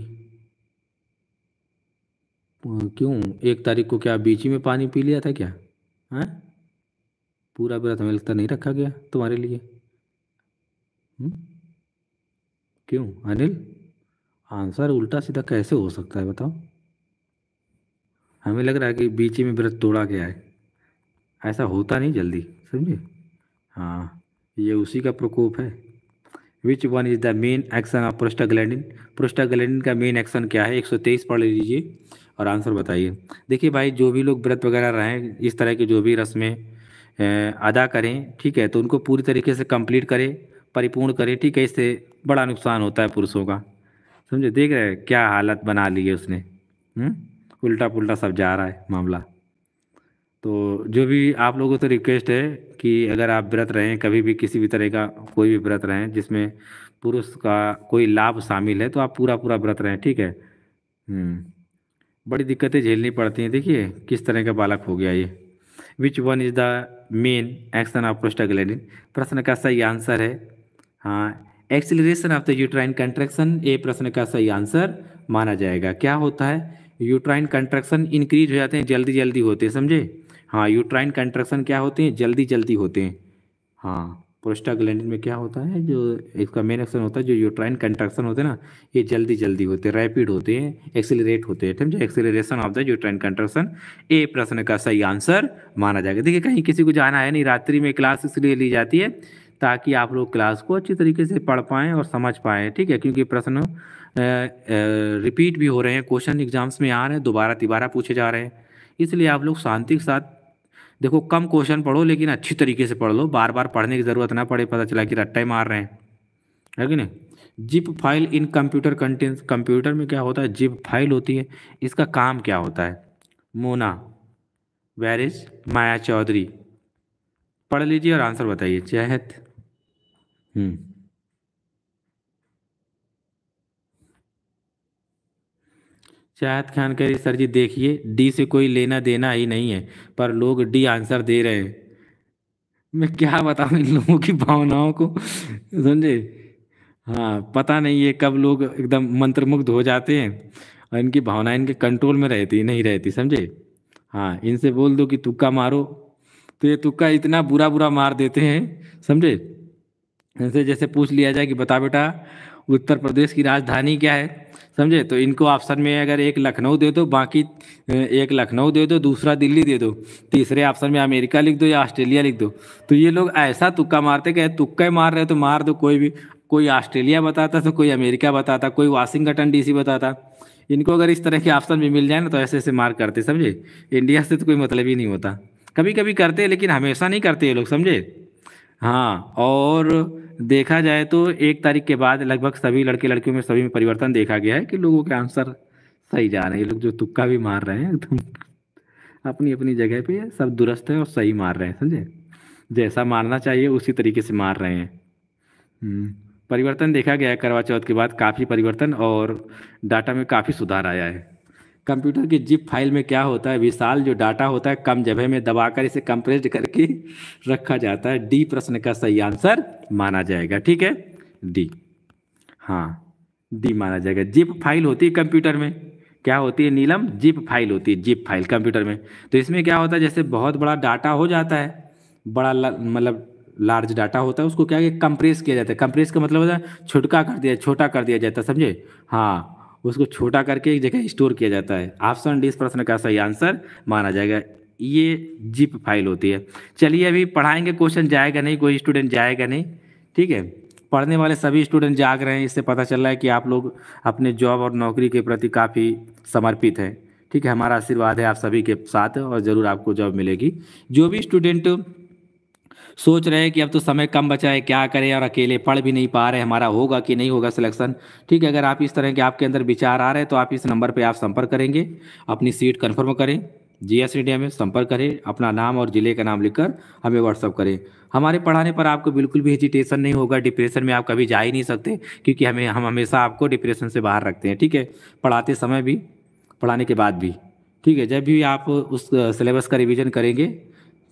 क्यों एक तारीख को क्या बीच ही में पानी पी लिया था क्या हैं हाँ? पूरा व्रत हमें लगता नहीं रखा गया तुम्हारे लिए हुँ? हम्म? क्यों अनिल आंसर उल्टा सीधा कैसे हो सकता है बताओ हमें लग रहा है कि बीच में व्रत तोड़ा गया है ऐसा होता नहीं जल्दी समझे हाँ ये उसी का प्रकोप है which one is the main action of prostaglandin prostaglandin का मेन एक्शन क्या है 123 पढ़ लीजिए और आंसर बताइए देखिए भाई जो भी लोग व्रत वगैरह रहें इस तरह की जो भी रस्में अदा करें ठीक है तो उनको पूरी तरीके से कंप्लीट करें परिपूर्ण करें ठीक है इससे बड़ा नुकसान होता है पुरुषों का समझे देख रहे हैं क्या हालत बना ली है उसने हुँ? हम्म? उल्टा पुल्टा सब जा रहा है मामला तो जो भी आप लोगों से रिक्वेस्ट है कि अगर आप व्रत रहें कभी भी किसी भी तरह का कोई भी व्रत रहें जिसमें पुरुष का कोई लाभ शामिल है तो आप पूरा पूरा व्रत रहें ठीक है हम्म। बड़ी दिक्कतें झेलनी पड़ती हैं देखिए किस तरह का बालक हो गया ये which one is the main action of prostaglandin प्रश्न का सही आंसर है हाँ acceleration of the uterine contraction ये प्रश्न का सही आंसर माना जाएगा क्या होता है यूट्राइन कंट्रक्शन इंक्रीज हो जाते हैं जल्दी जल्दी होते हैं समझे हाँ यूट्राइन कंट्रक्शन क्या होते हैं जल्दी जल्दी होते हैं हाँ प्रोस्टाग्लैंड में क्या होता है जो इसका मेन एक्शन होता है जो यूट्राइन कंट्रक्शन होते हैं ना ये जल्दी जल्दी होते हैं रैपिड होते हैं एक्सेलरेट होते हैं समझे acceleration of the uterine contraction A प्रश्न का सही आंसर माना जाएगा देखिए कहीं किसी को जाना है नहीं रात्रि में क्लास इसलिए ली जाती है ताकि आप लोग क्लास को अच्छी तरीके से पढ़ पाएँ और समझ पाएँ ठीक है क्योंकि प्रश्न रिपीट भी हो रहे हैं क्वेश्चन एग्जाम्स में आ रहे हैं दोबारा तिबारा पूछे जा रहे हैं इसलिए आप लोग शांति के साथ देखो कम क्वेश्चन पढ़ो लेकिन अच्छी तरीके से पढ़ लो बार बार पढ़ने की ज़रूरत ना पड़े पता चला कि रट्टे मार रहे हैं है कि नहीं zip file in computer content computer में क्या होता है जिप फाइल होती है इसका काम क्या होता है मोना वेर इज माया चौधरी पढ़ लीजिए और आंसर बताइए चहत हम्म शाहद खान कह रही सर जी देखिए डी से कोई लेना देना ही नहीं है पर लोग डी आंसर दे रहे हैं मैं क्या बताऊँ इन लोगों की भावनाओं को समझे हाँ पता नहीं है कब लोग एकदम मंत्रमुग्ध हो जाते हैं और इनकी भावना इनके कंट्रोल में रहती नहीं रहती समझे हाँ इनसे बोल दो कि तुक्का मारो तो ये तुक्का इतना बुरा बुरा मार देते हैं समझे इनसे जैसे पूछ लिया जाए कि बता बेटा उत्तर प्रदेश की राजधानी क्या है समझे तो इनको ऑप्शन में अगर एक लखनऊ दे दो बाकी एक लखनऊ दे दो दूसरा दिल्ली दे दो तीसरे ऑप्शन में अमेरिका लिख दो या ऑस्ट्रेलिया लिख दो तो ये लोग ऐसा तुक्का मारते कहे तुक्का मार रहे तो मार दो कोई भी कोई ऑस्ट्रेलिया बताता तो कोई अमेरिका बताता कोई वाशिंगटन डीसी बताता इनको अगर इस तरह के ऑप्शन भी मिल जाए ना तो ऐसे ऐसे मार करते समझे इंडिया से तो कोई मतलब ही नहीं होता कभी कभी करते लेकिन हमेशा नहीं करते ये लोग समझे हाँ और देखा जाए तो एक तारीख के बाद लगभग सभी लड़के लड़कियों में सभी में परिवर्तन देखा गया है कि लोगों के आंसर सही जा रहे हैं लोग जो तुक्का भी मार रहे हैं एकदम अपनी अपनी जगह पे सब दुरुस्त है और सही मार रहे हैं समझे जैसा मारना चाहिए उसी तरीके से मार रहे हैं हम्म, परिवर्तन देखा गया है करवा चौथ के बाद काफ़ी परिवर्तन और डाटा में काफ़ी सुधार आया है कंप्यूटर की जिप फाइल में क्या होता है विशाल जो डाटा होता है कम जगह में दबाकर इसे कंप्रेस्ड करके रखा जाता है डी प्रश्न का सही आंसर माना जाएगा ठीक है डी हाँ डी माना जाएगा जिप फाइल होती है कंप्यूटर में क्या होती है नीलम जिप फाइल होती है जिप फाइल कंप्यूटर में तो इसमें क्या होता है जैसे बहुत बड़ा डाटा हो जाता है बड़ा मतलब लार्ज डाटा होता है उसको क्या कंप्रेस किया जाता है कंप्रेस का मतलब होता है छुटका कर दिया छोटा कर दिया जाता है समझे हाँ उसको छोटा करके एक जगह स्टोर किया जाता है ऑप्शन डी इस प्रश्न का सही आंसर माना जाएगा ये जिप फाइल होती है चलिए अभी पढ़ाएंगे क्वेश्चन जाएगा नहीं कोई स्टूडेंट जाएगा नहीं ठीक है पढ़ने वाले सभी स्टूडेंट जाग रहे हैं इससे पता चल रहा है कि आप लोग अपने जॉब और नौकरी के प्रति काफ़ी समर्पित हैं ठीक है हमारा आशीर्वाद है आप सभी के साथ और ज़रूर आपको जॉब मिलेगी जो भी स्टूडेंट सोच रहे हैं कि अब तो समय कम बचा है क्या करें और अकेले पढ़ भी नहीं पा रहे हमारा होगा कि नहीं होगा सिलेक्शन ठीक है अगर आप इस तरह के आपके अंदर विचार आ रहे हैं तो आप इस नंबर पर आप संपर्क करेंगे अपनी सीट कन्फर्म करें जी एस इंडिया में संपर्क करें अपना नाम और जिले का नाम लिखकर हमें व्हाट्सअप करें हमारे पढ़ाने पर आपको बिल्कुल भी हेजिटेशन नहीं होगा डिप्रेशन में आप कभी जा ही नहीं सकते क्योंकि हमें हम हमेशा आपको डिप्रेशन से बाहर रखते हैं ठीक है पढ़ाते समय भी पढ़ाने के बाद भी ठीक है जब भी आप उस सिलेबस का रिवीजन करेंगे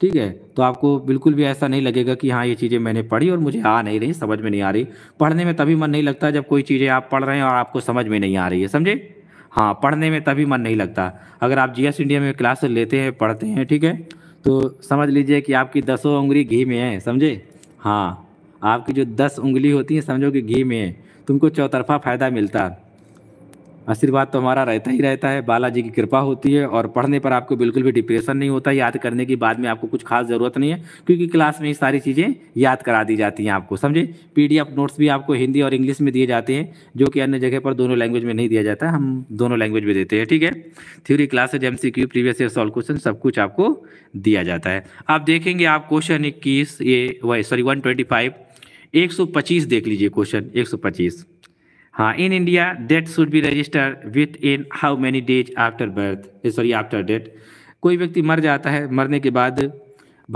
ठीक है तो आपको बिल्कुल भी ऐसा नहीं लगेगा कि हाँ ये चीज़ें मैंने पढ़ी और मुझे आ नहीं रही समझ में नहीं आ रही पढ़ने में तभी मन नहीं लगता जब कोई चीज़ें आप पढ़ रहे हैं और आपको समझ में नहीं आ रही है समझे हाँ पढ़ने में तभी मन नहीं लगता अगर आप जी इंडिया में क्लास लेते हैं पढ़ते हैं ठीक है तो समझ लीजिए कि आपकी दसों उंगली घी में है समझे हाँ आपकी जो दस उंगली होती है समझो कि घी में है तुमको चौतरफा फ़ायदा मिलता आशीर्वाद तो हमारा रहता ही रहता है बालाजी की कृपा होती है और पढ़ने पर आपको बिल्कुल भी डिप्रेशन नहीं होता याद करने की बाद में आपको कुछ खास ज़रूरत नहीं है क्योंकि क्लास में ही सारी चीज़ें याद करा दी जाती हैं आपको समझे पीडीएफ नोट्स भी आपको हिंदी और इंग्लिश में दिए जाते हैं जो कि अन्य जगह पर दोनों लैंग्वेज में नहीं दिया जाता हम दोनों लैंग्वेज में देते हैं ठीक है theory classes M C Q previous year solve question सब कुछ आपको दिया जाता है आप देखेंगे आप क्वेश्चन इक्कीस ये सॉरी वन ट्वेंटी फाइव एक सौ पच्चीस देख लीजिए क्वेश्चन एक सौ पच्चीस हाँ in India death should be register within how many days after birth sorry after death कोई व्यक्ति मर जाता है मरने के बाद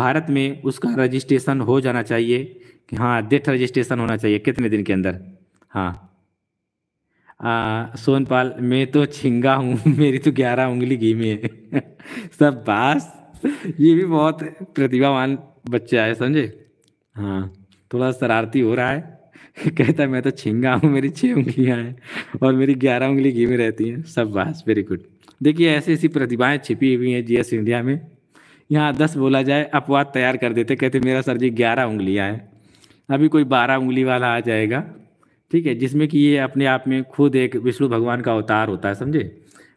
भारत में उसका रजिस्ट्रेशन हो जाना चाहिए कि हाँ डेथ रजिस्ट्रेशन होना चाहिए कितने दिन के अंदर हाँ सोनपाल मैं तो छिंगा हूँ मेरी तो ग्यारह उंगली घी में है सब बास ये भी बहुत प्रतिभावान बच्चा है समझे हाँ थोड़ा शरारती हो रहा है कहता है मैं तो छिंगा हूँ मेरी छः उंगलियाँ हैं और मेरी ग्यारह उंगली घी में रहती हैं सब बास वेरी गुड देखिए ऐसी ऐसी प्रतिभाएं छिपी हुई हैं जीएस इंडिया में यहाँ दस बोला जाए अपवाद तैयार कर देते कहते मेरा सर जी ग्यारह उंगलियाँ हैं अभी कोई बारह उंगली वाला आ जाएगा ठीक है जिसमें कि ये अपने आप में खुद एक विष्णु भगवान का अवतार होता है समझे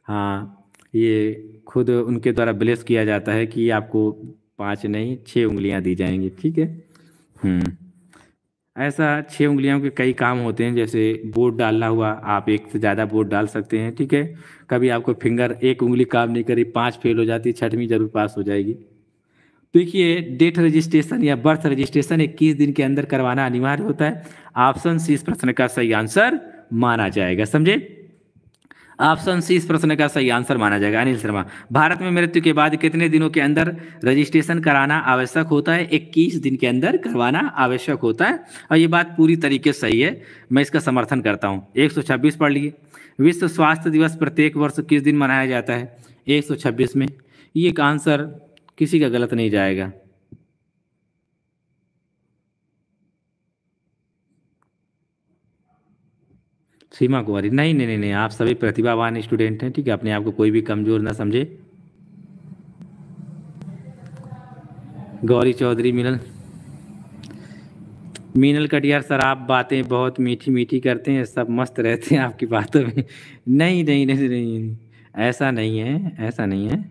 हाँ ये खुद उनके द्वारा ब्लेस किया जाता है कि आपको पाँच नहीं छः उंगलियाँ दी जाएंगी ठीक है हम्म ऐसा छः उंगलियों के कई काम होते हैं जैसे बोर्ड डालना हुआ आप एक से ज़्यादा बोर्ड डाल सकते हैं ठीक है कभी आपको फिंगर एक उंगली काम नहीं करी पाँच फेल हो जाती छठवीं जरूर पास हो जाएगी देखिए तो डेट रजिस्ट्रेशन या बर्थ रजिस्ट्रेशन इक्कीस दिन के अंदर करवाना अनिवार्य होता है ऑप्शन सी इस प्रश्न का सही आंसर माना जाएगा समझे ऑप्शन सी इस प्रश्न का सही आंसर माना जाएगा अनिल शर्मा भारत में मृत्यु के बाद कितने दिनों के अंदर रजिस्ट्रेशन कराना आवश्यक होता है 21 दिन के अंदर करवाना आवश्यक होता है और ये बात पूरी तरीके सही है मैं इसका समर्थन करता हूँ एक पढ़ लीजिए विश्व स्वास्थ्य दिवस प्रत्येक वर्ष किस दिन मनाया जाता है एक में ये एक आंसर किसी का गलत नहीं जाएगा सीमा कुमारी नहीं नहीं नहीं नहीं आप सभी प्रतिभावान स्टूडेंट हैं ठीक है अपने आप को कोई भी कमजोर ना समझे गौरी चौधरी मिलन मीनल कटियार सर आप बातें बहुत मीठी मीठी करते हैं सब मस्त रहते हैं आपकी बातों में नहीं नहीं, नहीं, नहीं ऐसा नहीं है ऐसा नहीं है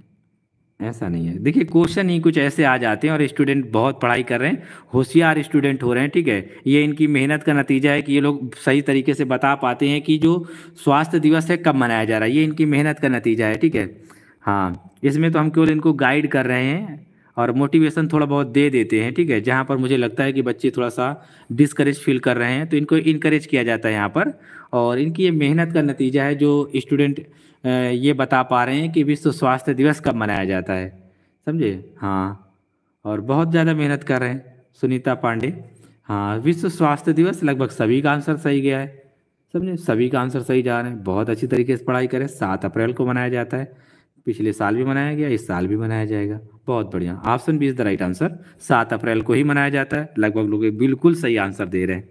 ऐसा नहीं है देखिए क्वेश्चन ही कुछ ऐसे आ जाते हैं और स्टूडेंट बहुत पढ़ाई कर रहे हैं होशियार स्टूडेंट हो रहे हैं ठीक है ये इनकी मेहनत का नतीजा है कि ये लोग सही तरीके से बता पाते हैं कि जो स्वास्थ्य दिवस है कब मनाया जा रहा है ये इनकी मेहनत का नतीजा है ठीक है हाँ इसमें तो हम केवल इनको गाइड कर रहे हैं और मोटिवेशन थोड़ा बहुत दे देते हैं ठीक है जहाँ पर मुझे लगता है कि बच्चे थोड़ा सा डिस्करेज फील कर रहे हैं तो इनको इनक्रेज किया जाता है यहाँ पर और इनकी ये मेहनत का नतीजा है जो स्टूडेंट ये बता पा रहे हैं कि विश्व स्वास्थ्य दिवस कब मनाया जाता है समझे हाँ और बहुत ज़्यादा मेहनत कर रहे हैं सुनीता पांडे हाँ विश्व स्वास्थ्य दिवस लगभग सभी का आंसर सही गया है समझे सभी का आंसर सही जा रहे हैं बहुत अच्छी तरीके से पढ़ाई करें सात अप्रैल को मनाया जाता है पिछले साल भी मनाया गया इस साल भी मनाया जाएगा बहुत बढ़िया option B is the right answer सात अप्रैल को ही मनाया जाता है लगभग लोग बिल्कुल सही आंसर दे रहे हैं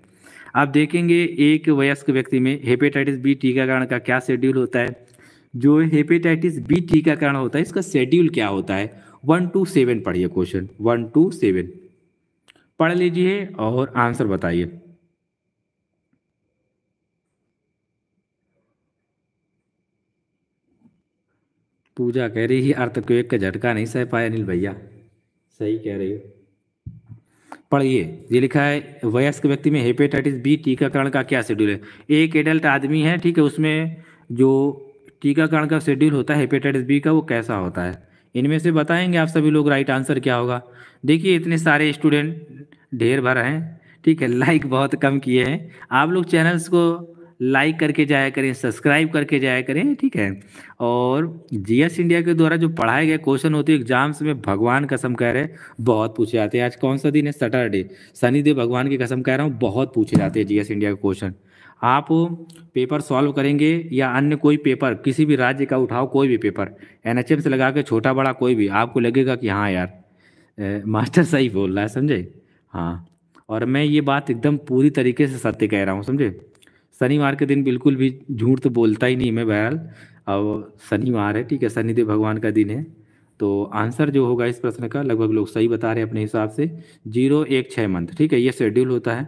आप देखेंगे एक वयस्क व्यक्ति में हेपेटाइटिस बी टीकाकरण का क्या शेड्यूल होता है जो हेपेटाइटिस बी टीकाकरण होता है इसका शेड्यूल क्या होता है वन टू सेवन पढ़िए क्वेश्चन वन टू सेवन पढ़ लीजिए और आंसर बताइए पूजा कह रही है अर्थ को एक का झटका नहीं सह पाया अनिल भैया सही कह रही हो पढ़िए ये लिखा है वयस्क व्यक्ति में हेपेटाइटिस बी टीकाकरण का क्या शेड्यूल है एक एडल्ट आदमी है ठीक है उसमें जो टीकाकरण का शेड्यूल होता है हेपेटाइटिस बी का वो कैसा होता है इनमें से बताएंगे आप सभी लोग राइट आंसर क्या होगा देखिए इतने सारे स्टूडेंट ढेर भर हैं ठीक है लाइक बहुत कम किए हैं आप लोग चैनल्स को लाइक करके जाया करें सब्सक्राइब करके जाया करें ठीक है और जीएस इंडिया के द्वारा जो पढ़ाए गए क्वेश्चन होते हैं एग्जाम्स में भगवान कसम कह रहे हैं बहुत पूछे जाते हैं आज कौन सा दिन है सैटरडे शनिदेव भगवान की कसम कह रहा हूँ बहुत पूछे जाते हैं जीएस इंडिया के क्वेश्चन आप पेपर सॉल्व करेंगे या अन्य कोई पेपर किसी भी राज्य का उठाओ कोई भी पेपर एन से लगा के छोटा बड़ा कोई भी आपको लगेगा कि हाँ यार ए, मास्टर सही बोल रहा है समझे हाँ और मैं ये बात एकदम पूरी तरीके से सत्य कह रहा हूँ समझे शनिवार के दिन बिल्कुल भी झूठ तो बोलता ही नहीं मैं बहरहाल अब शनिवार है ठीक है शनिदेव भगवान का दिन है तो आंसर जो होगा इस प्रश्न का लगभग लोग सही बता रहे हैं अपने हिसाब से जीरो एक छः मंथ ठीक है ये शेड्यूल होता है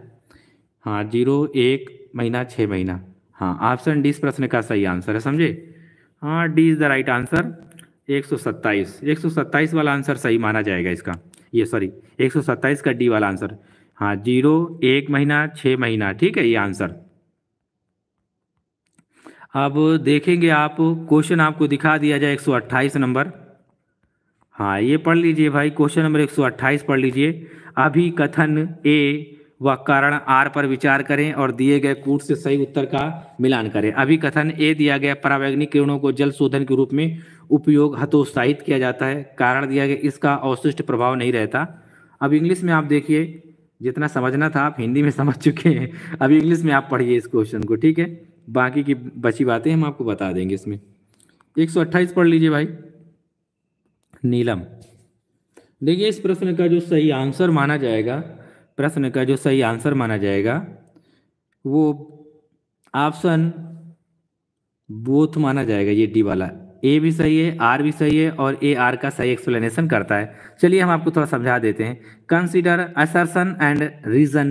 हाँ जीरो एक महीना छः महीना हाँ ऑप्शन डी इस प्रश्न का सही आंसर है समझे हाँ D is the right answer एक सौ सत्ताईस एक सौ सत्ताईस वाला आंसर सही माना जाएगा इसका ये सॉरी एक सौ सत्ताईस का डी वाला आंसर हाँ जीरो एक महीना छः महीना ठीक है ये आंसर अब देखेंगे आप क्वेश्चन आपको दिखा दिया जाए 128 नंबर हाँ ये पढ़ लीजिए भाई क्वेश्चन नंबर 128 पढ़ लीजिए अभी कथन ए व कारण आर पर विचार करें और दिए गए कूट से सही उत्तर का मिलान करें अभी कथन ए दिया गया परावैग्निक किरणों को जल शोधन के रूप में उपयोग हतोत्साहित किया जाता है कारण दिया गया इसका अवशिष्ट प्रभाव नहीं रहता अब इंग्लिश में आप देखिए जितना समझना था आप हिंदी में समझ चुके हैं अब इंग्लिश में आप पढ़िए इस क्वेश्चन को ठीक है बाकी की बची बातें हम आपको बता देंगे इसमें एक पढ़ लीजिए भाई नीलम देखिए इस प्रश्न का जो सही आंसर माना जाएगा प्रश्न का जो सही आंसर माना जाएगा वो ऑप्शन बोथ माना जाएगा ये डी वाला ए भी सही है आर भी सही है और ए आर का सही एक्सप्लेनेशन करता है चलिए हम आपको थोड़ा समझा देते हैं consider assertion and reason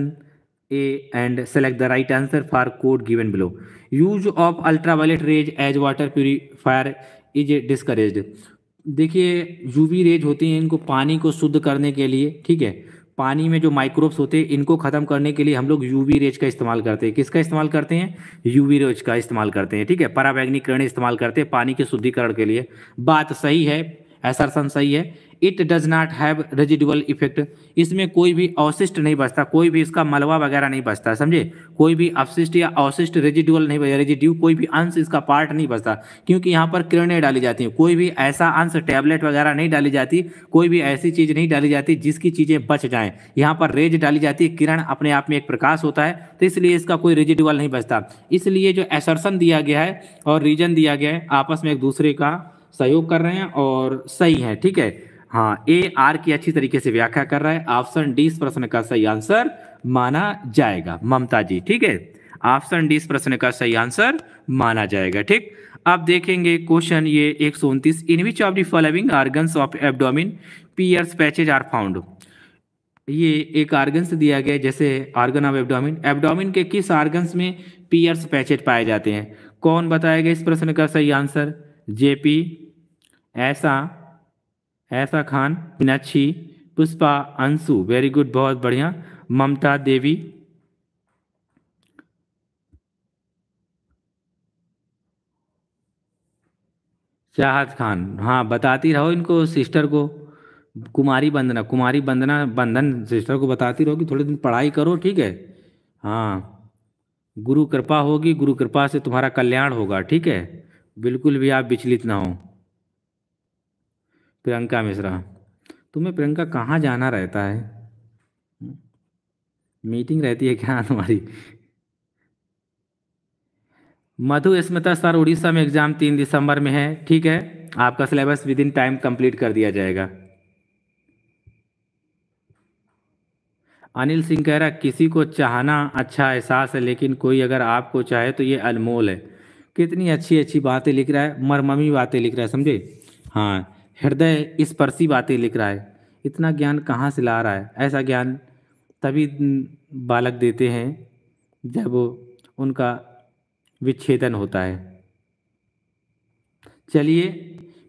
A and select the right answer for code given below use of ultraviolet rays as water purifier is discouraged देखिए यूवी रेज होती हैं इनको पानी को शुद्ध करने के लिए ठीक है पानी में जो माइक्रोब्स होते हैं इनको ख़त्म करने के लिए हम लोग यूवी रेज का इस्तेमाल करते हैं किसका इस्तेमाल करते हैं यूवी रेज का इस्तेमाल करते हैं ठीक है परावैग्निक इस्तेमाल करते हैं पानी के शुद्धिकरण के लिए बात सही है एसरसन सही है it does not have residual effect इसमें कोई भी अवशिष्ट नहीं बचता कोई भी इसका मलबा वगैरह नहीं बचता समझे कोई भी अवशिष्ट या अवशिष्ट रेजिडुअल नहीं बचता रेजिड्यू कोई भी अंश इसका पार्ट नहीं बचता क्योंकि यहाँ पर किरणें डाली जाती हैं कोई भी ऐसा अंश टैबलेट वगैरह नहीं डाली जाती कोई भी ऐसी चीज़ नहीं डाली जाती जिसकी चीज़ें बच जाएँ यहाँ पर रेज डाली जाती है किरण अपने आप में एक प्रकाश होता है तो इसलिए इसका कोई रेजिडुअल नहीं बचता इसलिए जो एसर्सन दिया गया है और रीजन दिया गया है आपस में एक दूसरे का सहयोग कर रहे हैं और सही है ठीक है हाँ ए आर की अच्छी तरीके से व्याख्या कर रहा है ऑप्शन डी इस प्रश्न का सही आंसर माना जाएगा ममता जी ठीक है ऑप्शन डी इस प्रश्न का सही आंसर माना जाएगा ठीक अब देखेंगे क्वेश्चन ये एक सौ उनतीस in which of the following organs of abdomen Peyer's patches are found ये एक आर्गन से दिया गया जैसे आर्गन ऑफ एबडोमिन एबडोमिन के किस आर्गन में पीयर्स पैचेज पाए जाते हैं कौन बताएगा इस प्रश्न का सही आंसर जेपी ऐसा ऐसा खान मीनाक्षी पुष्पा अंशु वेरी गुड बहुत बढ़िया ममता देवी चाहत खान हाँ बताती रहो इनको सिस्टर को कुमारी बंदना कुमारी बंदना बंधन सिस्टर को बताती रहो कि थोड़े दिन पढ़ाई करो ठीक है हाँ गुरु कृपा होगी गुरु कृपा से तुम्हारा कल्याण होगा ठीक है बिल्कुल भी आप विचलित ना हो प्रियंका मिश्रा तुम्हें प्रियंका कहाँ जाना रहता है मीटिंग रहती है क्या तुम्हारी मधु स्मिता सर उड़ीसा में एग्जाम तीन दिसंबर में है ठीक है आपका syllabus within time complete कर दिया जाएगा अनिल सिंह कह रहा किसी को चाहना अच्छा एहसास है लेकिन कोई अगर आपको चाहे तो ये अनमोल है कितनी अच्छी अच्छी बातें लिख रहा है मरममी बातें लिख रहा है समझे हाँ हृदय स्पर्शी बातें लिख रहा है इतना ज्ञान कहाँ से ला रहा है ऐसा ज्ञान तभी बालक देते हैं जब उनका विच्छेदन होता है चलिए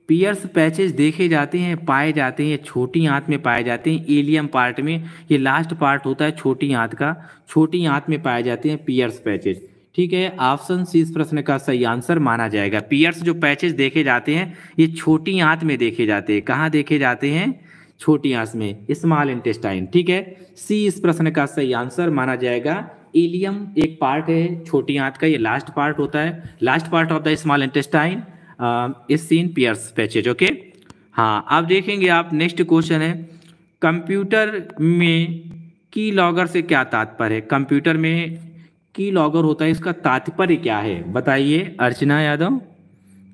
पियर्स पैचेस देखे जाते हैं पाए जाते हैं छोटी आँत में पाए जाते हैं एलियम पार्ट में ये लास्ट पार्ट होता है छोटी आँत का छोटी आँत में पाए जाते हैं पियर्स पैचेज ठीक है ऑप्शन सी इस प्रश्न का सही आंसर माना जाएगा पियर्स जो पैचेस देखे जाते हैं ये छोटी आंत में देखे जाते हैं कहाँ देखे जाते हैं छोटी आंत में स्मॉल इंटेस्टाइन ठीक है सी इस प्रश्न का सही आंसर माना जाएगा इलियम एक पार्ट है छोटी आंत का ये लास्ट पार्ट होता है last part of the small intestine इस सीन पियर्स पैचेज ओके हाँ आप देखेंगे आप नेक्स्ट क्वेश्चन है कंप्यूटर में की लॉगर से क्या तात्पर्य है कंप्यूटर में की लॉगर होता है इसका तात्पर्य क्या है बताइए अर्चना यादव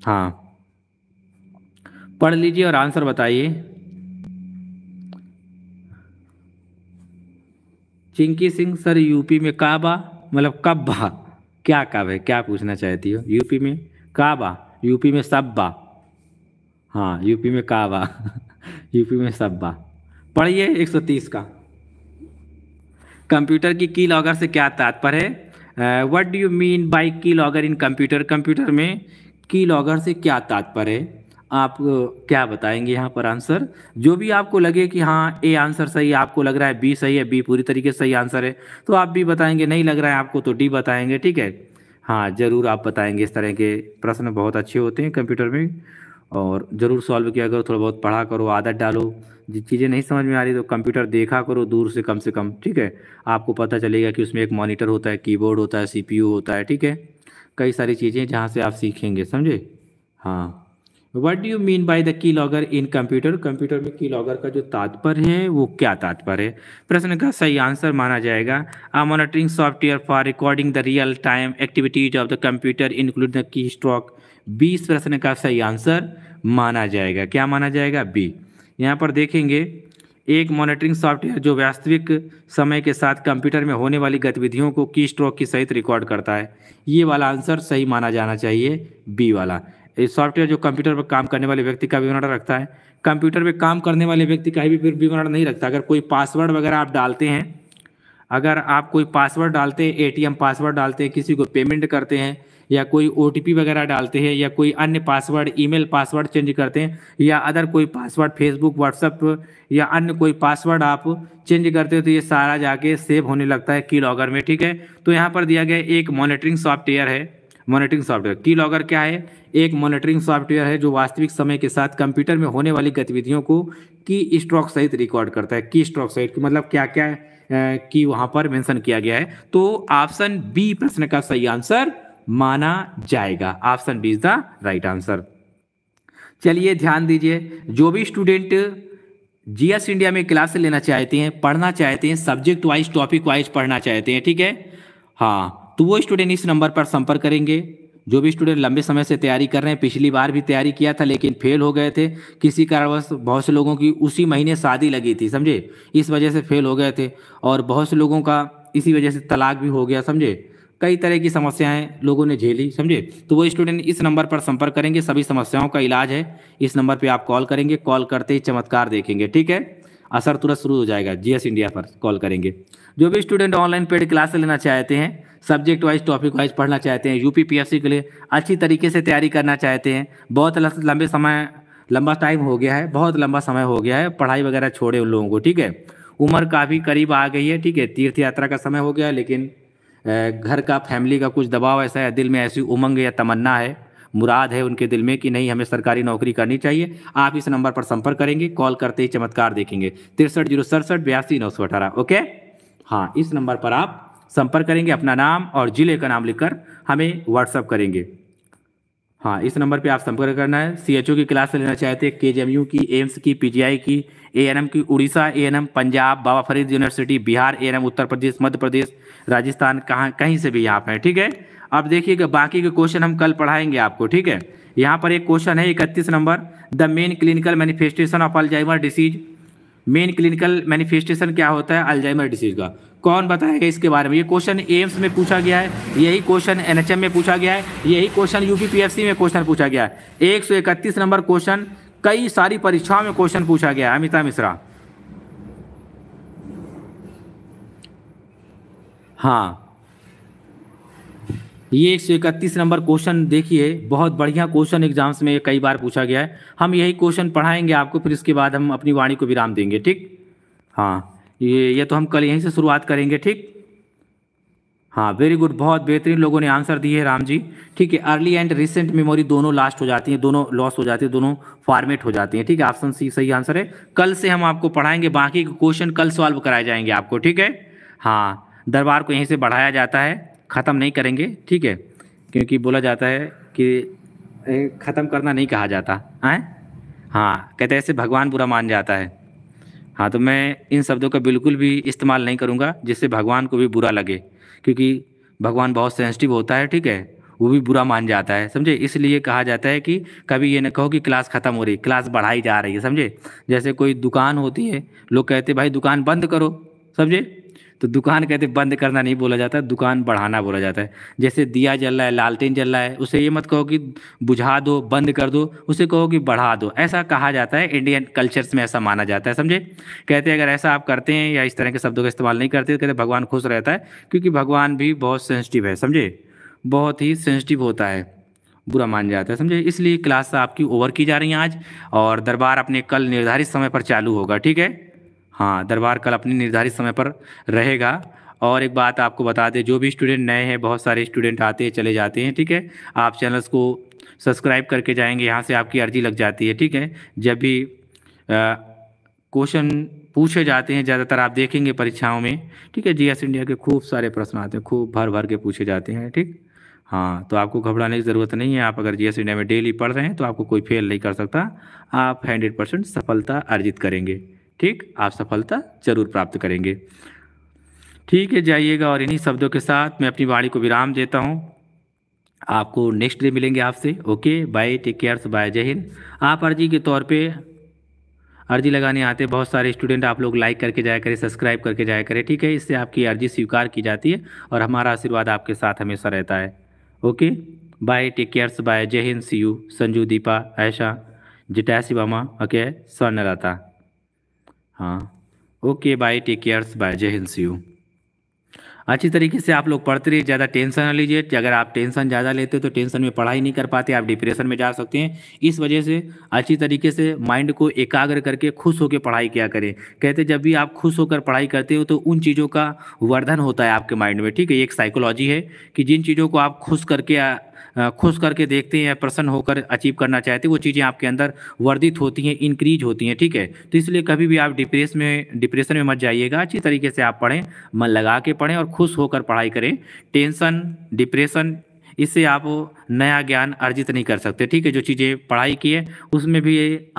हाँ पढ़ लीजिए और आंसर बताइए चिंकी सिंह सर यूपी में काबा मतलब कब बा क्या कब है क्या पूछना चाहती हो यूपी में काबा यूपी में सब बा हाँ यूपी में काबा यूपी में सब बा पढ़िए 130 का कंप्यूटर की की लॉगर से क्या तात्पर्य है what do you mean by keylogger in computer computer में की लॉगर से क्या तात्पर्य है आप uh, क्या बताएंगे यहाँ पर आंसर जो भी आपको लगे कि हाँ ए आंसर सही है आपको लग रहा है बी सही है बी पूरी तरीके से सही आंसर है तो आप भी बताएंगे नहीं लग रहा है आपको तो डी बताएंगे ठीक है हाँ ज़रूर आप बताएंगे इस तरह के प्रश्न बहुत अच्छे होते हैं कंप्यूटर में और ज़रूर सॉल्व किया करो थोड़ा बहुत पढ़ा करो आदत डालो जिन चीज़ें नहीं समझ में आ रही तो कंप्यूटर देखा करो दूर से कम से कम ठीक है आपको पता चलेगा कि उसमें एक मॉनिटर होता है कीबोर्ड होता है सीपीयू होता है ठीक है कई सारी चीज़ें जहाँ से आप सीखेंगे समझे हाँ what do you mean by the keylogger in computer computer में की लॉगर का जो तात्पर्य है वो क्या तात्पर्य है प्रश्न का सही आंसर माना जाएगा a monitoring software for recording the real time activities of the computer include the keystroke बीस प्रश्न का सही आंसर माना जाएगा क्या माना जाएगा बी यहाँ पर देखेंगे एक मॉनिटरिंग सॉफ्टवेयर जो वास्तविक समय के साथ कंप्यूटर में होने वाली गतिविधियों को की स्ट्रोक की सहित रिकॉर्ड करता है ये वाला आंसर सही माना जाना चाहिए बी वाला सॉफ्टवेयर जो कंप्यूटर पर काम करने वाले व्यक्ति का विवरण रखता है कंप्यूटर पर काम करने वाले व्यक्ति का भी फिर विवरण नहीं रखता अगर कोई पासवर्ड वगैरह आप डालते हैं अगर आप कोई पासवर्ड डालते हैं ए पासवर्ड डालते हैं किसी को पेमेंट करते हैं या कोई ओ वगैरह डालते हैं या कोई अन्य पासवर्ड ईमेल पासवर्ड चेंज करते हैं या अदर कोई पासवर्ड फेसबुक व्हाट्सअप या अन्य कोई पासवर्ड आप चेंज करते हो तो ये सारा जाके सेव होने लगता है की लॉगर में ठीक है तो यहाँ पर दिया गया एक मॉनिटरिंग सॉफ्टवेयर है मॉनिटरिंग सॉफ्टवेयर की लॉगर क्या है एक मॉनिटरिंग सॉफ्टवेयर है जो वास्तविक समय के साथ कंप्यूटर में होने वाली गतिविधियों को की स्ट्रोक सहित रिकॉर्ड करता है की स्ट्रोक सहित मतलब क्या क्या की वहाँ पर मेंशन किया गया है तो ऑप्शन बी प्रश्न का सही आंसर माना जाएगा option B is the right answer चलिए ध्यान दीजिए जो भी स्टूडेंट जीएस इंडिया में क्लासे लेना चाहते हैं पढ़ना चाहते हैं सब्जेक्ट वाइज टॉपिक वाइज पढ़ना चाहते हैं ठीक है हाँ तो वो स्टूडेंट इस नंबर पर संपर्क करेंगे जो भी स्टूडेंट लंबे समय से तैयारी कर रहे हैं पिछली बार भी तैयारी किया था लेकिन फेल हो गए थे किसी कारणवश बहुत से लोगों की उसी महीने शादी लगी थी समझे इस वजह से फेल हो गए थे और बहुत से लोगों का इसी वजह से तलाक भी हो गया समझे कई तरह की समस्याएं लोगों ने झेली समझे तो वो स्टूडेंट इस नंबर पर संपर्क करेंगे सभी समस्याओं का इलाज है इस नंबर पे आप कॉल करेंगे कॉल करते ही चमत्कार देखेंगे ठीक है असर तुरंत शुरू हो जाएगा जीएस इंडिया पर कॉल करेंगे जो भी स्टूडेंट ऑनलाइन पेड क्लासे लेना चाहते हैं सब्जेक्ट वाइज टॉपिक वाइज पढ़ना चाहते हैं यूपी पीएससी के लिए अच्छी तरीके से तैयारी करना चाहते हैं बहुत लंबे समय लंबा टाइम हो गया है बहुत लंबा समय हो गया है पढ़ाई वगैरह छोड़े उन लोगों को ठीक है उम्र काफ़ी करीब आ गई है ठीक है तीर्थ यात्रा का समय हो गया है लेकिन घर का फैमिली का कुछ दबाव ऐसा है दिल में ऐसी उमंग या तमन्ना है मुराद है उनके दिल में कि नहीं हमें सरकारी नौकरी करनी चाहिए आप इस नंबर पर संपर्क करेंगे कॉल करते ही चमत्कार देखेंगे तिरसठ जीरो सड़सठ बयासी नौ सौ अठारह ओके हाँ इस नंबर पर आप संपर्क करेंगे अपना नाम और जिले का नाम लिखकर हमें व्हाट्सअप करेंगे हाँ इस नंबर पे आप संपर्क करना है सी की क्लास लेना चाहते हैं के की एम्स की आई की एम की उड़ीसा एम पंजाब बाबा फरीद यूनिवर्सिटी बिहार एम उत्तर प्रदेश मध्य प्रदेश राजस्थान कहाँ कहीं से भी यहाँ पर ठीक है अब देखिएगा बाकी के क्वेश्चन हम कल पढ़ाएंगे आपको ठीक है यहाँ पर एक क्वेश्चन है इकतीस number the main clinical manifestation of Alzheimer disease main clinical manifestation क्या होता है अल्जाइमर डिसीज का कौन बताएगा इसके बारे में ये क्वेश्चन एम्स में पूछा गया है यही क्वेश्चन एनएचएम में पूछा गया है यही क्वेश्चन यूपीपीएससी में क्वेश्चन पूछा गया है एक नंबर क्वेश्चन कई सारी परीक्षाओं में क्वेश्चन पूछा गया है अमिता मिश्रा हाँ ये एक सौ इकतीस नंबर क्वेश्चन देखिए बहुत बढ़िया क्वेश्चन एग्जाम्स में कई बार पूछा गया है हम यही क्वेश्चन पढ़ाएंगे आपको फिर इसके बाद हम अपनी वाणी को विराम देंगे ठीक हाँ ये ये तो हम कल यहीं से शुरुआत करेंगे ठीक हाँ वेरी गुड बहुत बेहतरीन लोगों ने आंसर दिए है राम जी ठीक है अर्ली एंड रिसेंट मेमोरी दोनों लास्ट हो जाती है दोनों लॉस हो जाती है दोनों फॉर्मेट हो जाती है ठीक है ऑप्शन सी सही आंसर है कल से हम आपको पढ़ाएंगे बाकी क्वेश्चन कल सॉल्व कराए जाएंगे आपको ठीक है हाँ दरबार को यहीं से बढ़ाया जाता है ख़त्म नहीं करेंगे ठीक है क्योंकि बोला जाता है कि ख़त्म करना नहीं कहा जाता आए हाँ कहते ऐसे भगवान बुरा मान जाता है हाँ तो मैं इन शब्दों का बिल्कुल भी इस्तेमाल नहीं करूँगा जिससे भगवान को भी बुरा लगे क्योंकि भगवान बहुत सेंसिटिव होता है ठीक है वो भी बुरा मान जाता है समझे इसलिए कहा जाता है कि कभी ये ना कहो कि क्लास ख़त्म हो रही क्लास बढ़ाई जा रही है समझे जैसे कोई दुकान होती है लोग कहते भाई दुकान बंद करो समझे तो दुकान कहते बंद करना नहीं बोला जाता दुकान बढ़ाना बोला जाता है जैसे दिया जल रहा है लालटेन जल रहा है उसे ये मत कहो कि बुझा दो बंद कर दो उसे कहो कि बढ़ा दो ऐसा कहा जाता है इंडियन कल्चर्स में ऐसा माना जाता है समझे कहते हैं अगर ऐसा आप करते हैं या इस तरह के शब्दों का इस्तेमाल नहीं करते तो कहते भगवान खुश रहता है क्योंकि भगवान भी बहुत सेंसिटिव है समझे बहुत ही सेंसिटिव होता है बुरा मान जाता है समझे इसलिए क्लास आपकी ओवर की जा रही है आज और दरबार अपने कल निर्धारित समय पर चालू होगा ठीक है हाँ दरबार कल अपने निर्धारित समय पर रहेगा और एक बात आपको बता दें जो भी स्टूडेंट नए हैं बहुत सारे स्टूडेंट आते हैं चले जाते हैं ठीक है आप चैनल्स को सब्सक्राइब करके जाएंगे यहाँ से आपकी अर्जी लग जाती है ठीक है जब भी क्वेश्चन पूछे जाते हैं ज़्यादातर आप देखेंगे परीक्षाओं में ठीक है जीएस इंडिया के खूब सारे प्रश्न आते हैं खूब भर भर के पूछे जाते हैं ठीक हाँ तो आपको घबराने की ज़रूरत नहीं है आप अगर जीएस इंडिया में डेली पढ़ रहे हैं तो आपको कोई फेल नहीं कर सकता आप हंड्रेड परसेंट सफलता अर्जित करेंगे ठीक आप सफलता जरूर प्राप्त करेंगे ठीक है जाइएगा और इन्हीं शब्दों के साथ मैं अपनी वाणी को विराम देता हूँ आपको नेक्स्ट डे मिलेंगे आपसे okay bye take cares bye Jai Hind आप अर्जी के तौर पे अर्जी लगाने आते हैं बहुत सारे स्टूडेंट आप लोग लाइक करके जाया करें सब्सक्राइब करके जाया करें ठीक है इससे आपकी अर्जी स्वीकार की जाती है और हमारा आशीर्वाद आपके साथ हमेशा रहता है okay bye take cares bye Jai Hind see you Sanju Deepa Aisha जिटासी बामा ओके स्वर्णलता हाँ okay bye take cares bye Jai हिल्स यू अच्छी तरीके से आप लोग पढ़ते रहिए ज़्यादा टेंशन ना लीजिए अगर आप टेंशन ज़्यादा लेते हो तो टेंशन में पढ़ाई नहीं कर पाते आप डिप्रेशन में जा सकते हैं इस वजह से अच्छी तरीके से माइंड को एकाग्र करके खुश होकर पढ़ाई किया करें कहते जब भी आप खुश होकर पढ़ाई करते हो तो उन चीज़ों का वर्धन होता है आपके माइंड में ठीक है एक साइकोलॉजी है कि जिन चीज़ों को आप खुश करके खुश करके देखते हैं प्रसन्न होकर अचीव करना चाहते हैं वो चीज़ें आपके अंदर वर्धित होती हैं इंक्रीज होती हैं ठीक है तो इसलिए कभी भी आप डिप्रेस में डिप्रेशन में मत जाइएगा अच्छी तरीके से आप पढ़ें मन लगा के पढ़ें और खुश होकर पढ़ाई करें टेंशन डिप्रेशन इससे आप नया ज्ञान अर्जित नहीं कर सकते ठीक है जो चीज़ें पढ़ाई की है उसमें भी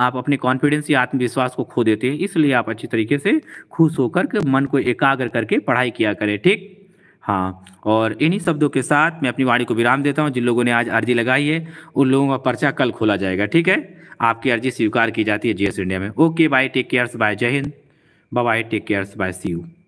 आप अपने कॉन्फिडेंस या आत्मविश्वास को खो देते हैं इसलिए आप अच्छी तरीके से खुश होकर मन को एकाग्र करके पढ़ाई किया करें ठीक हाँ और इन्हीं शब्दों के साथ मैं अपनी वाणी को विराम देता हूँ जिन लोगों ने आज अर्जी लगाई है उन लोगों का पर्चा कल खोला जाएगा ठीक है आपकी अर्जी स्वीकार की जाती है जीएस इंडिया में okay bye take cares bye Jai Hind bye take cares bye see you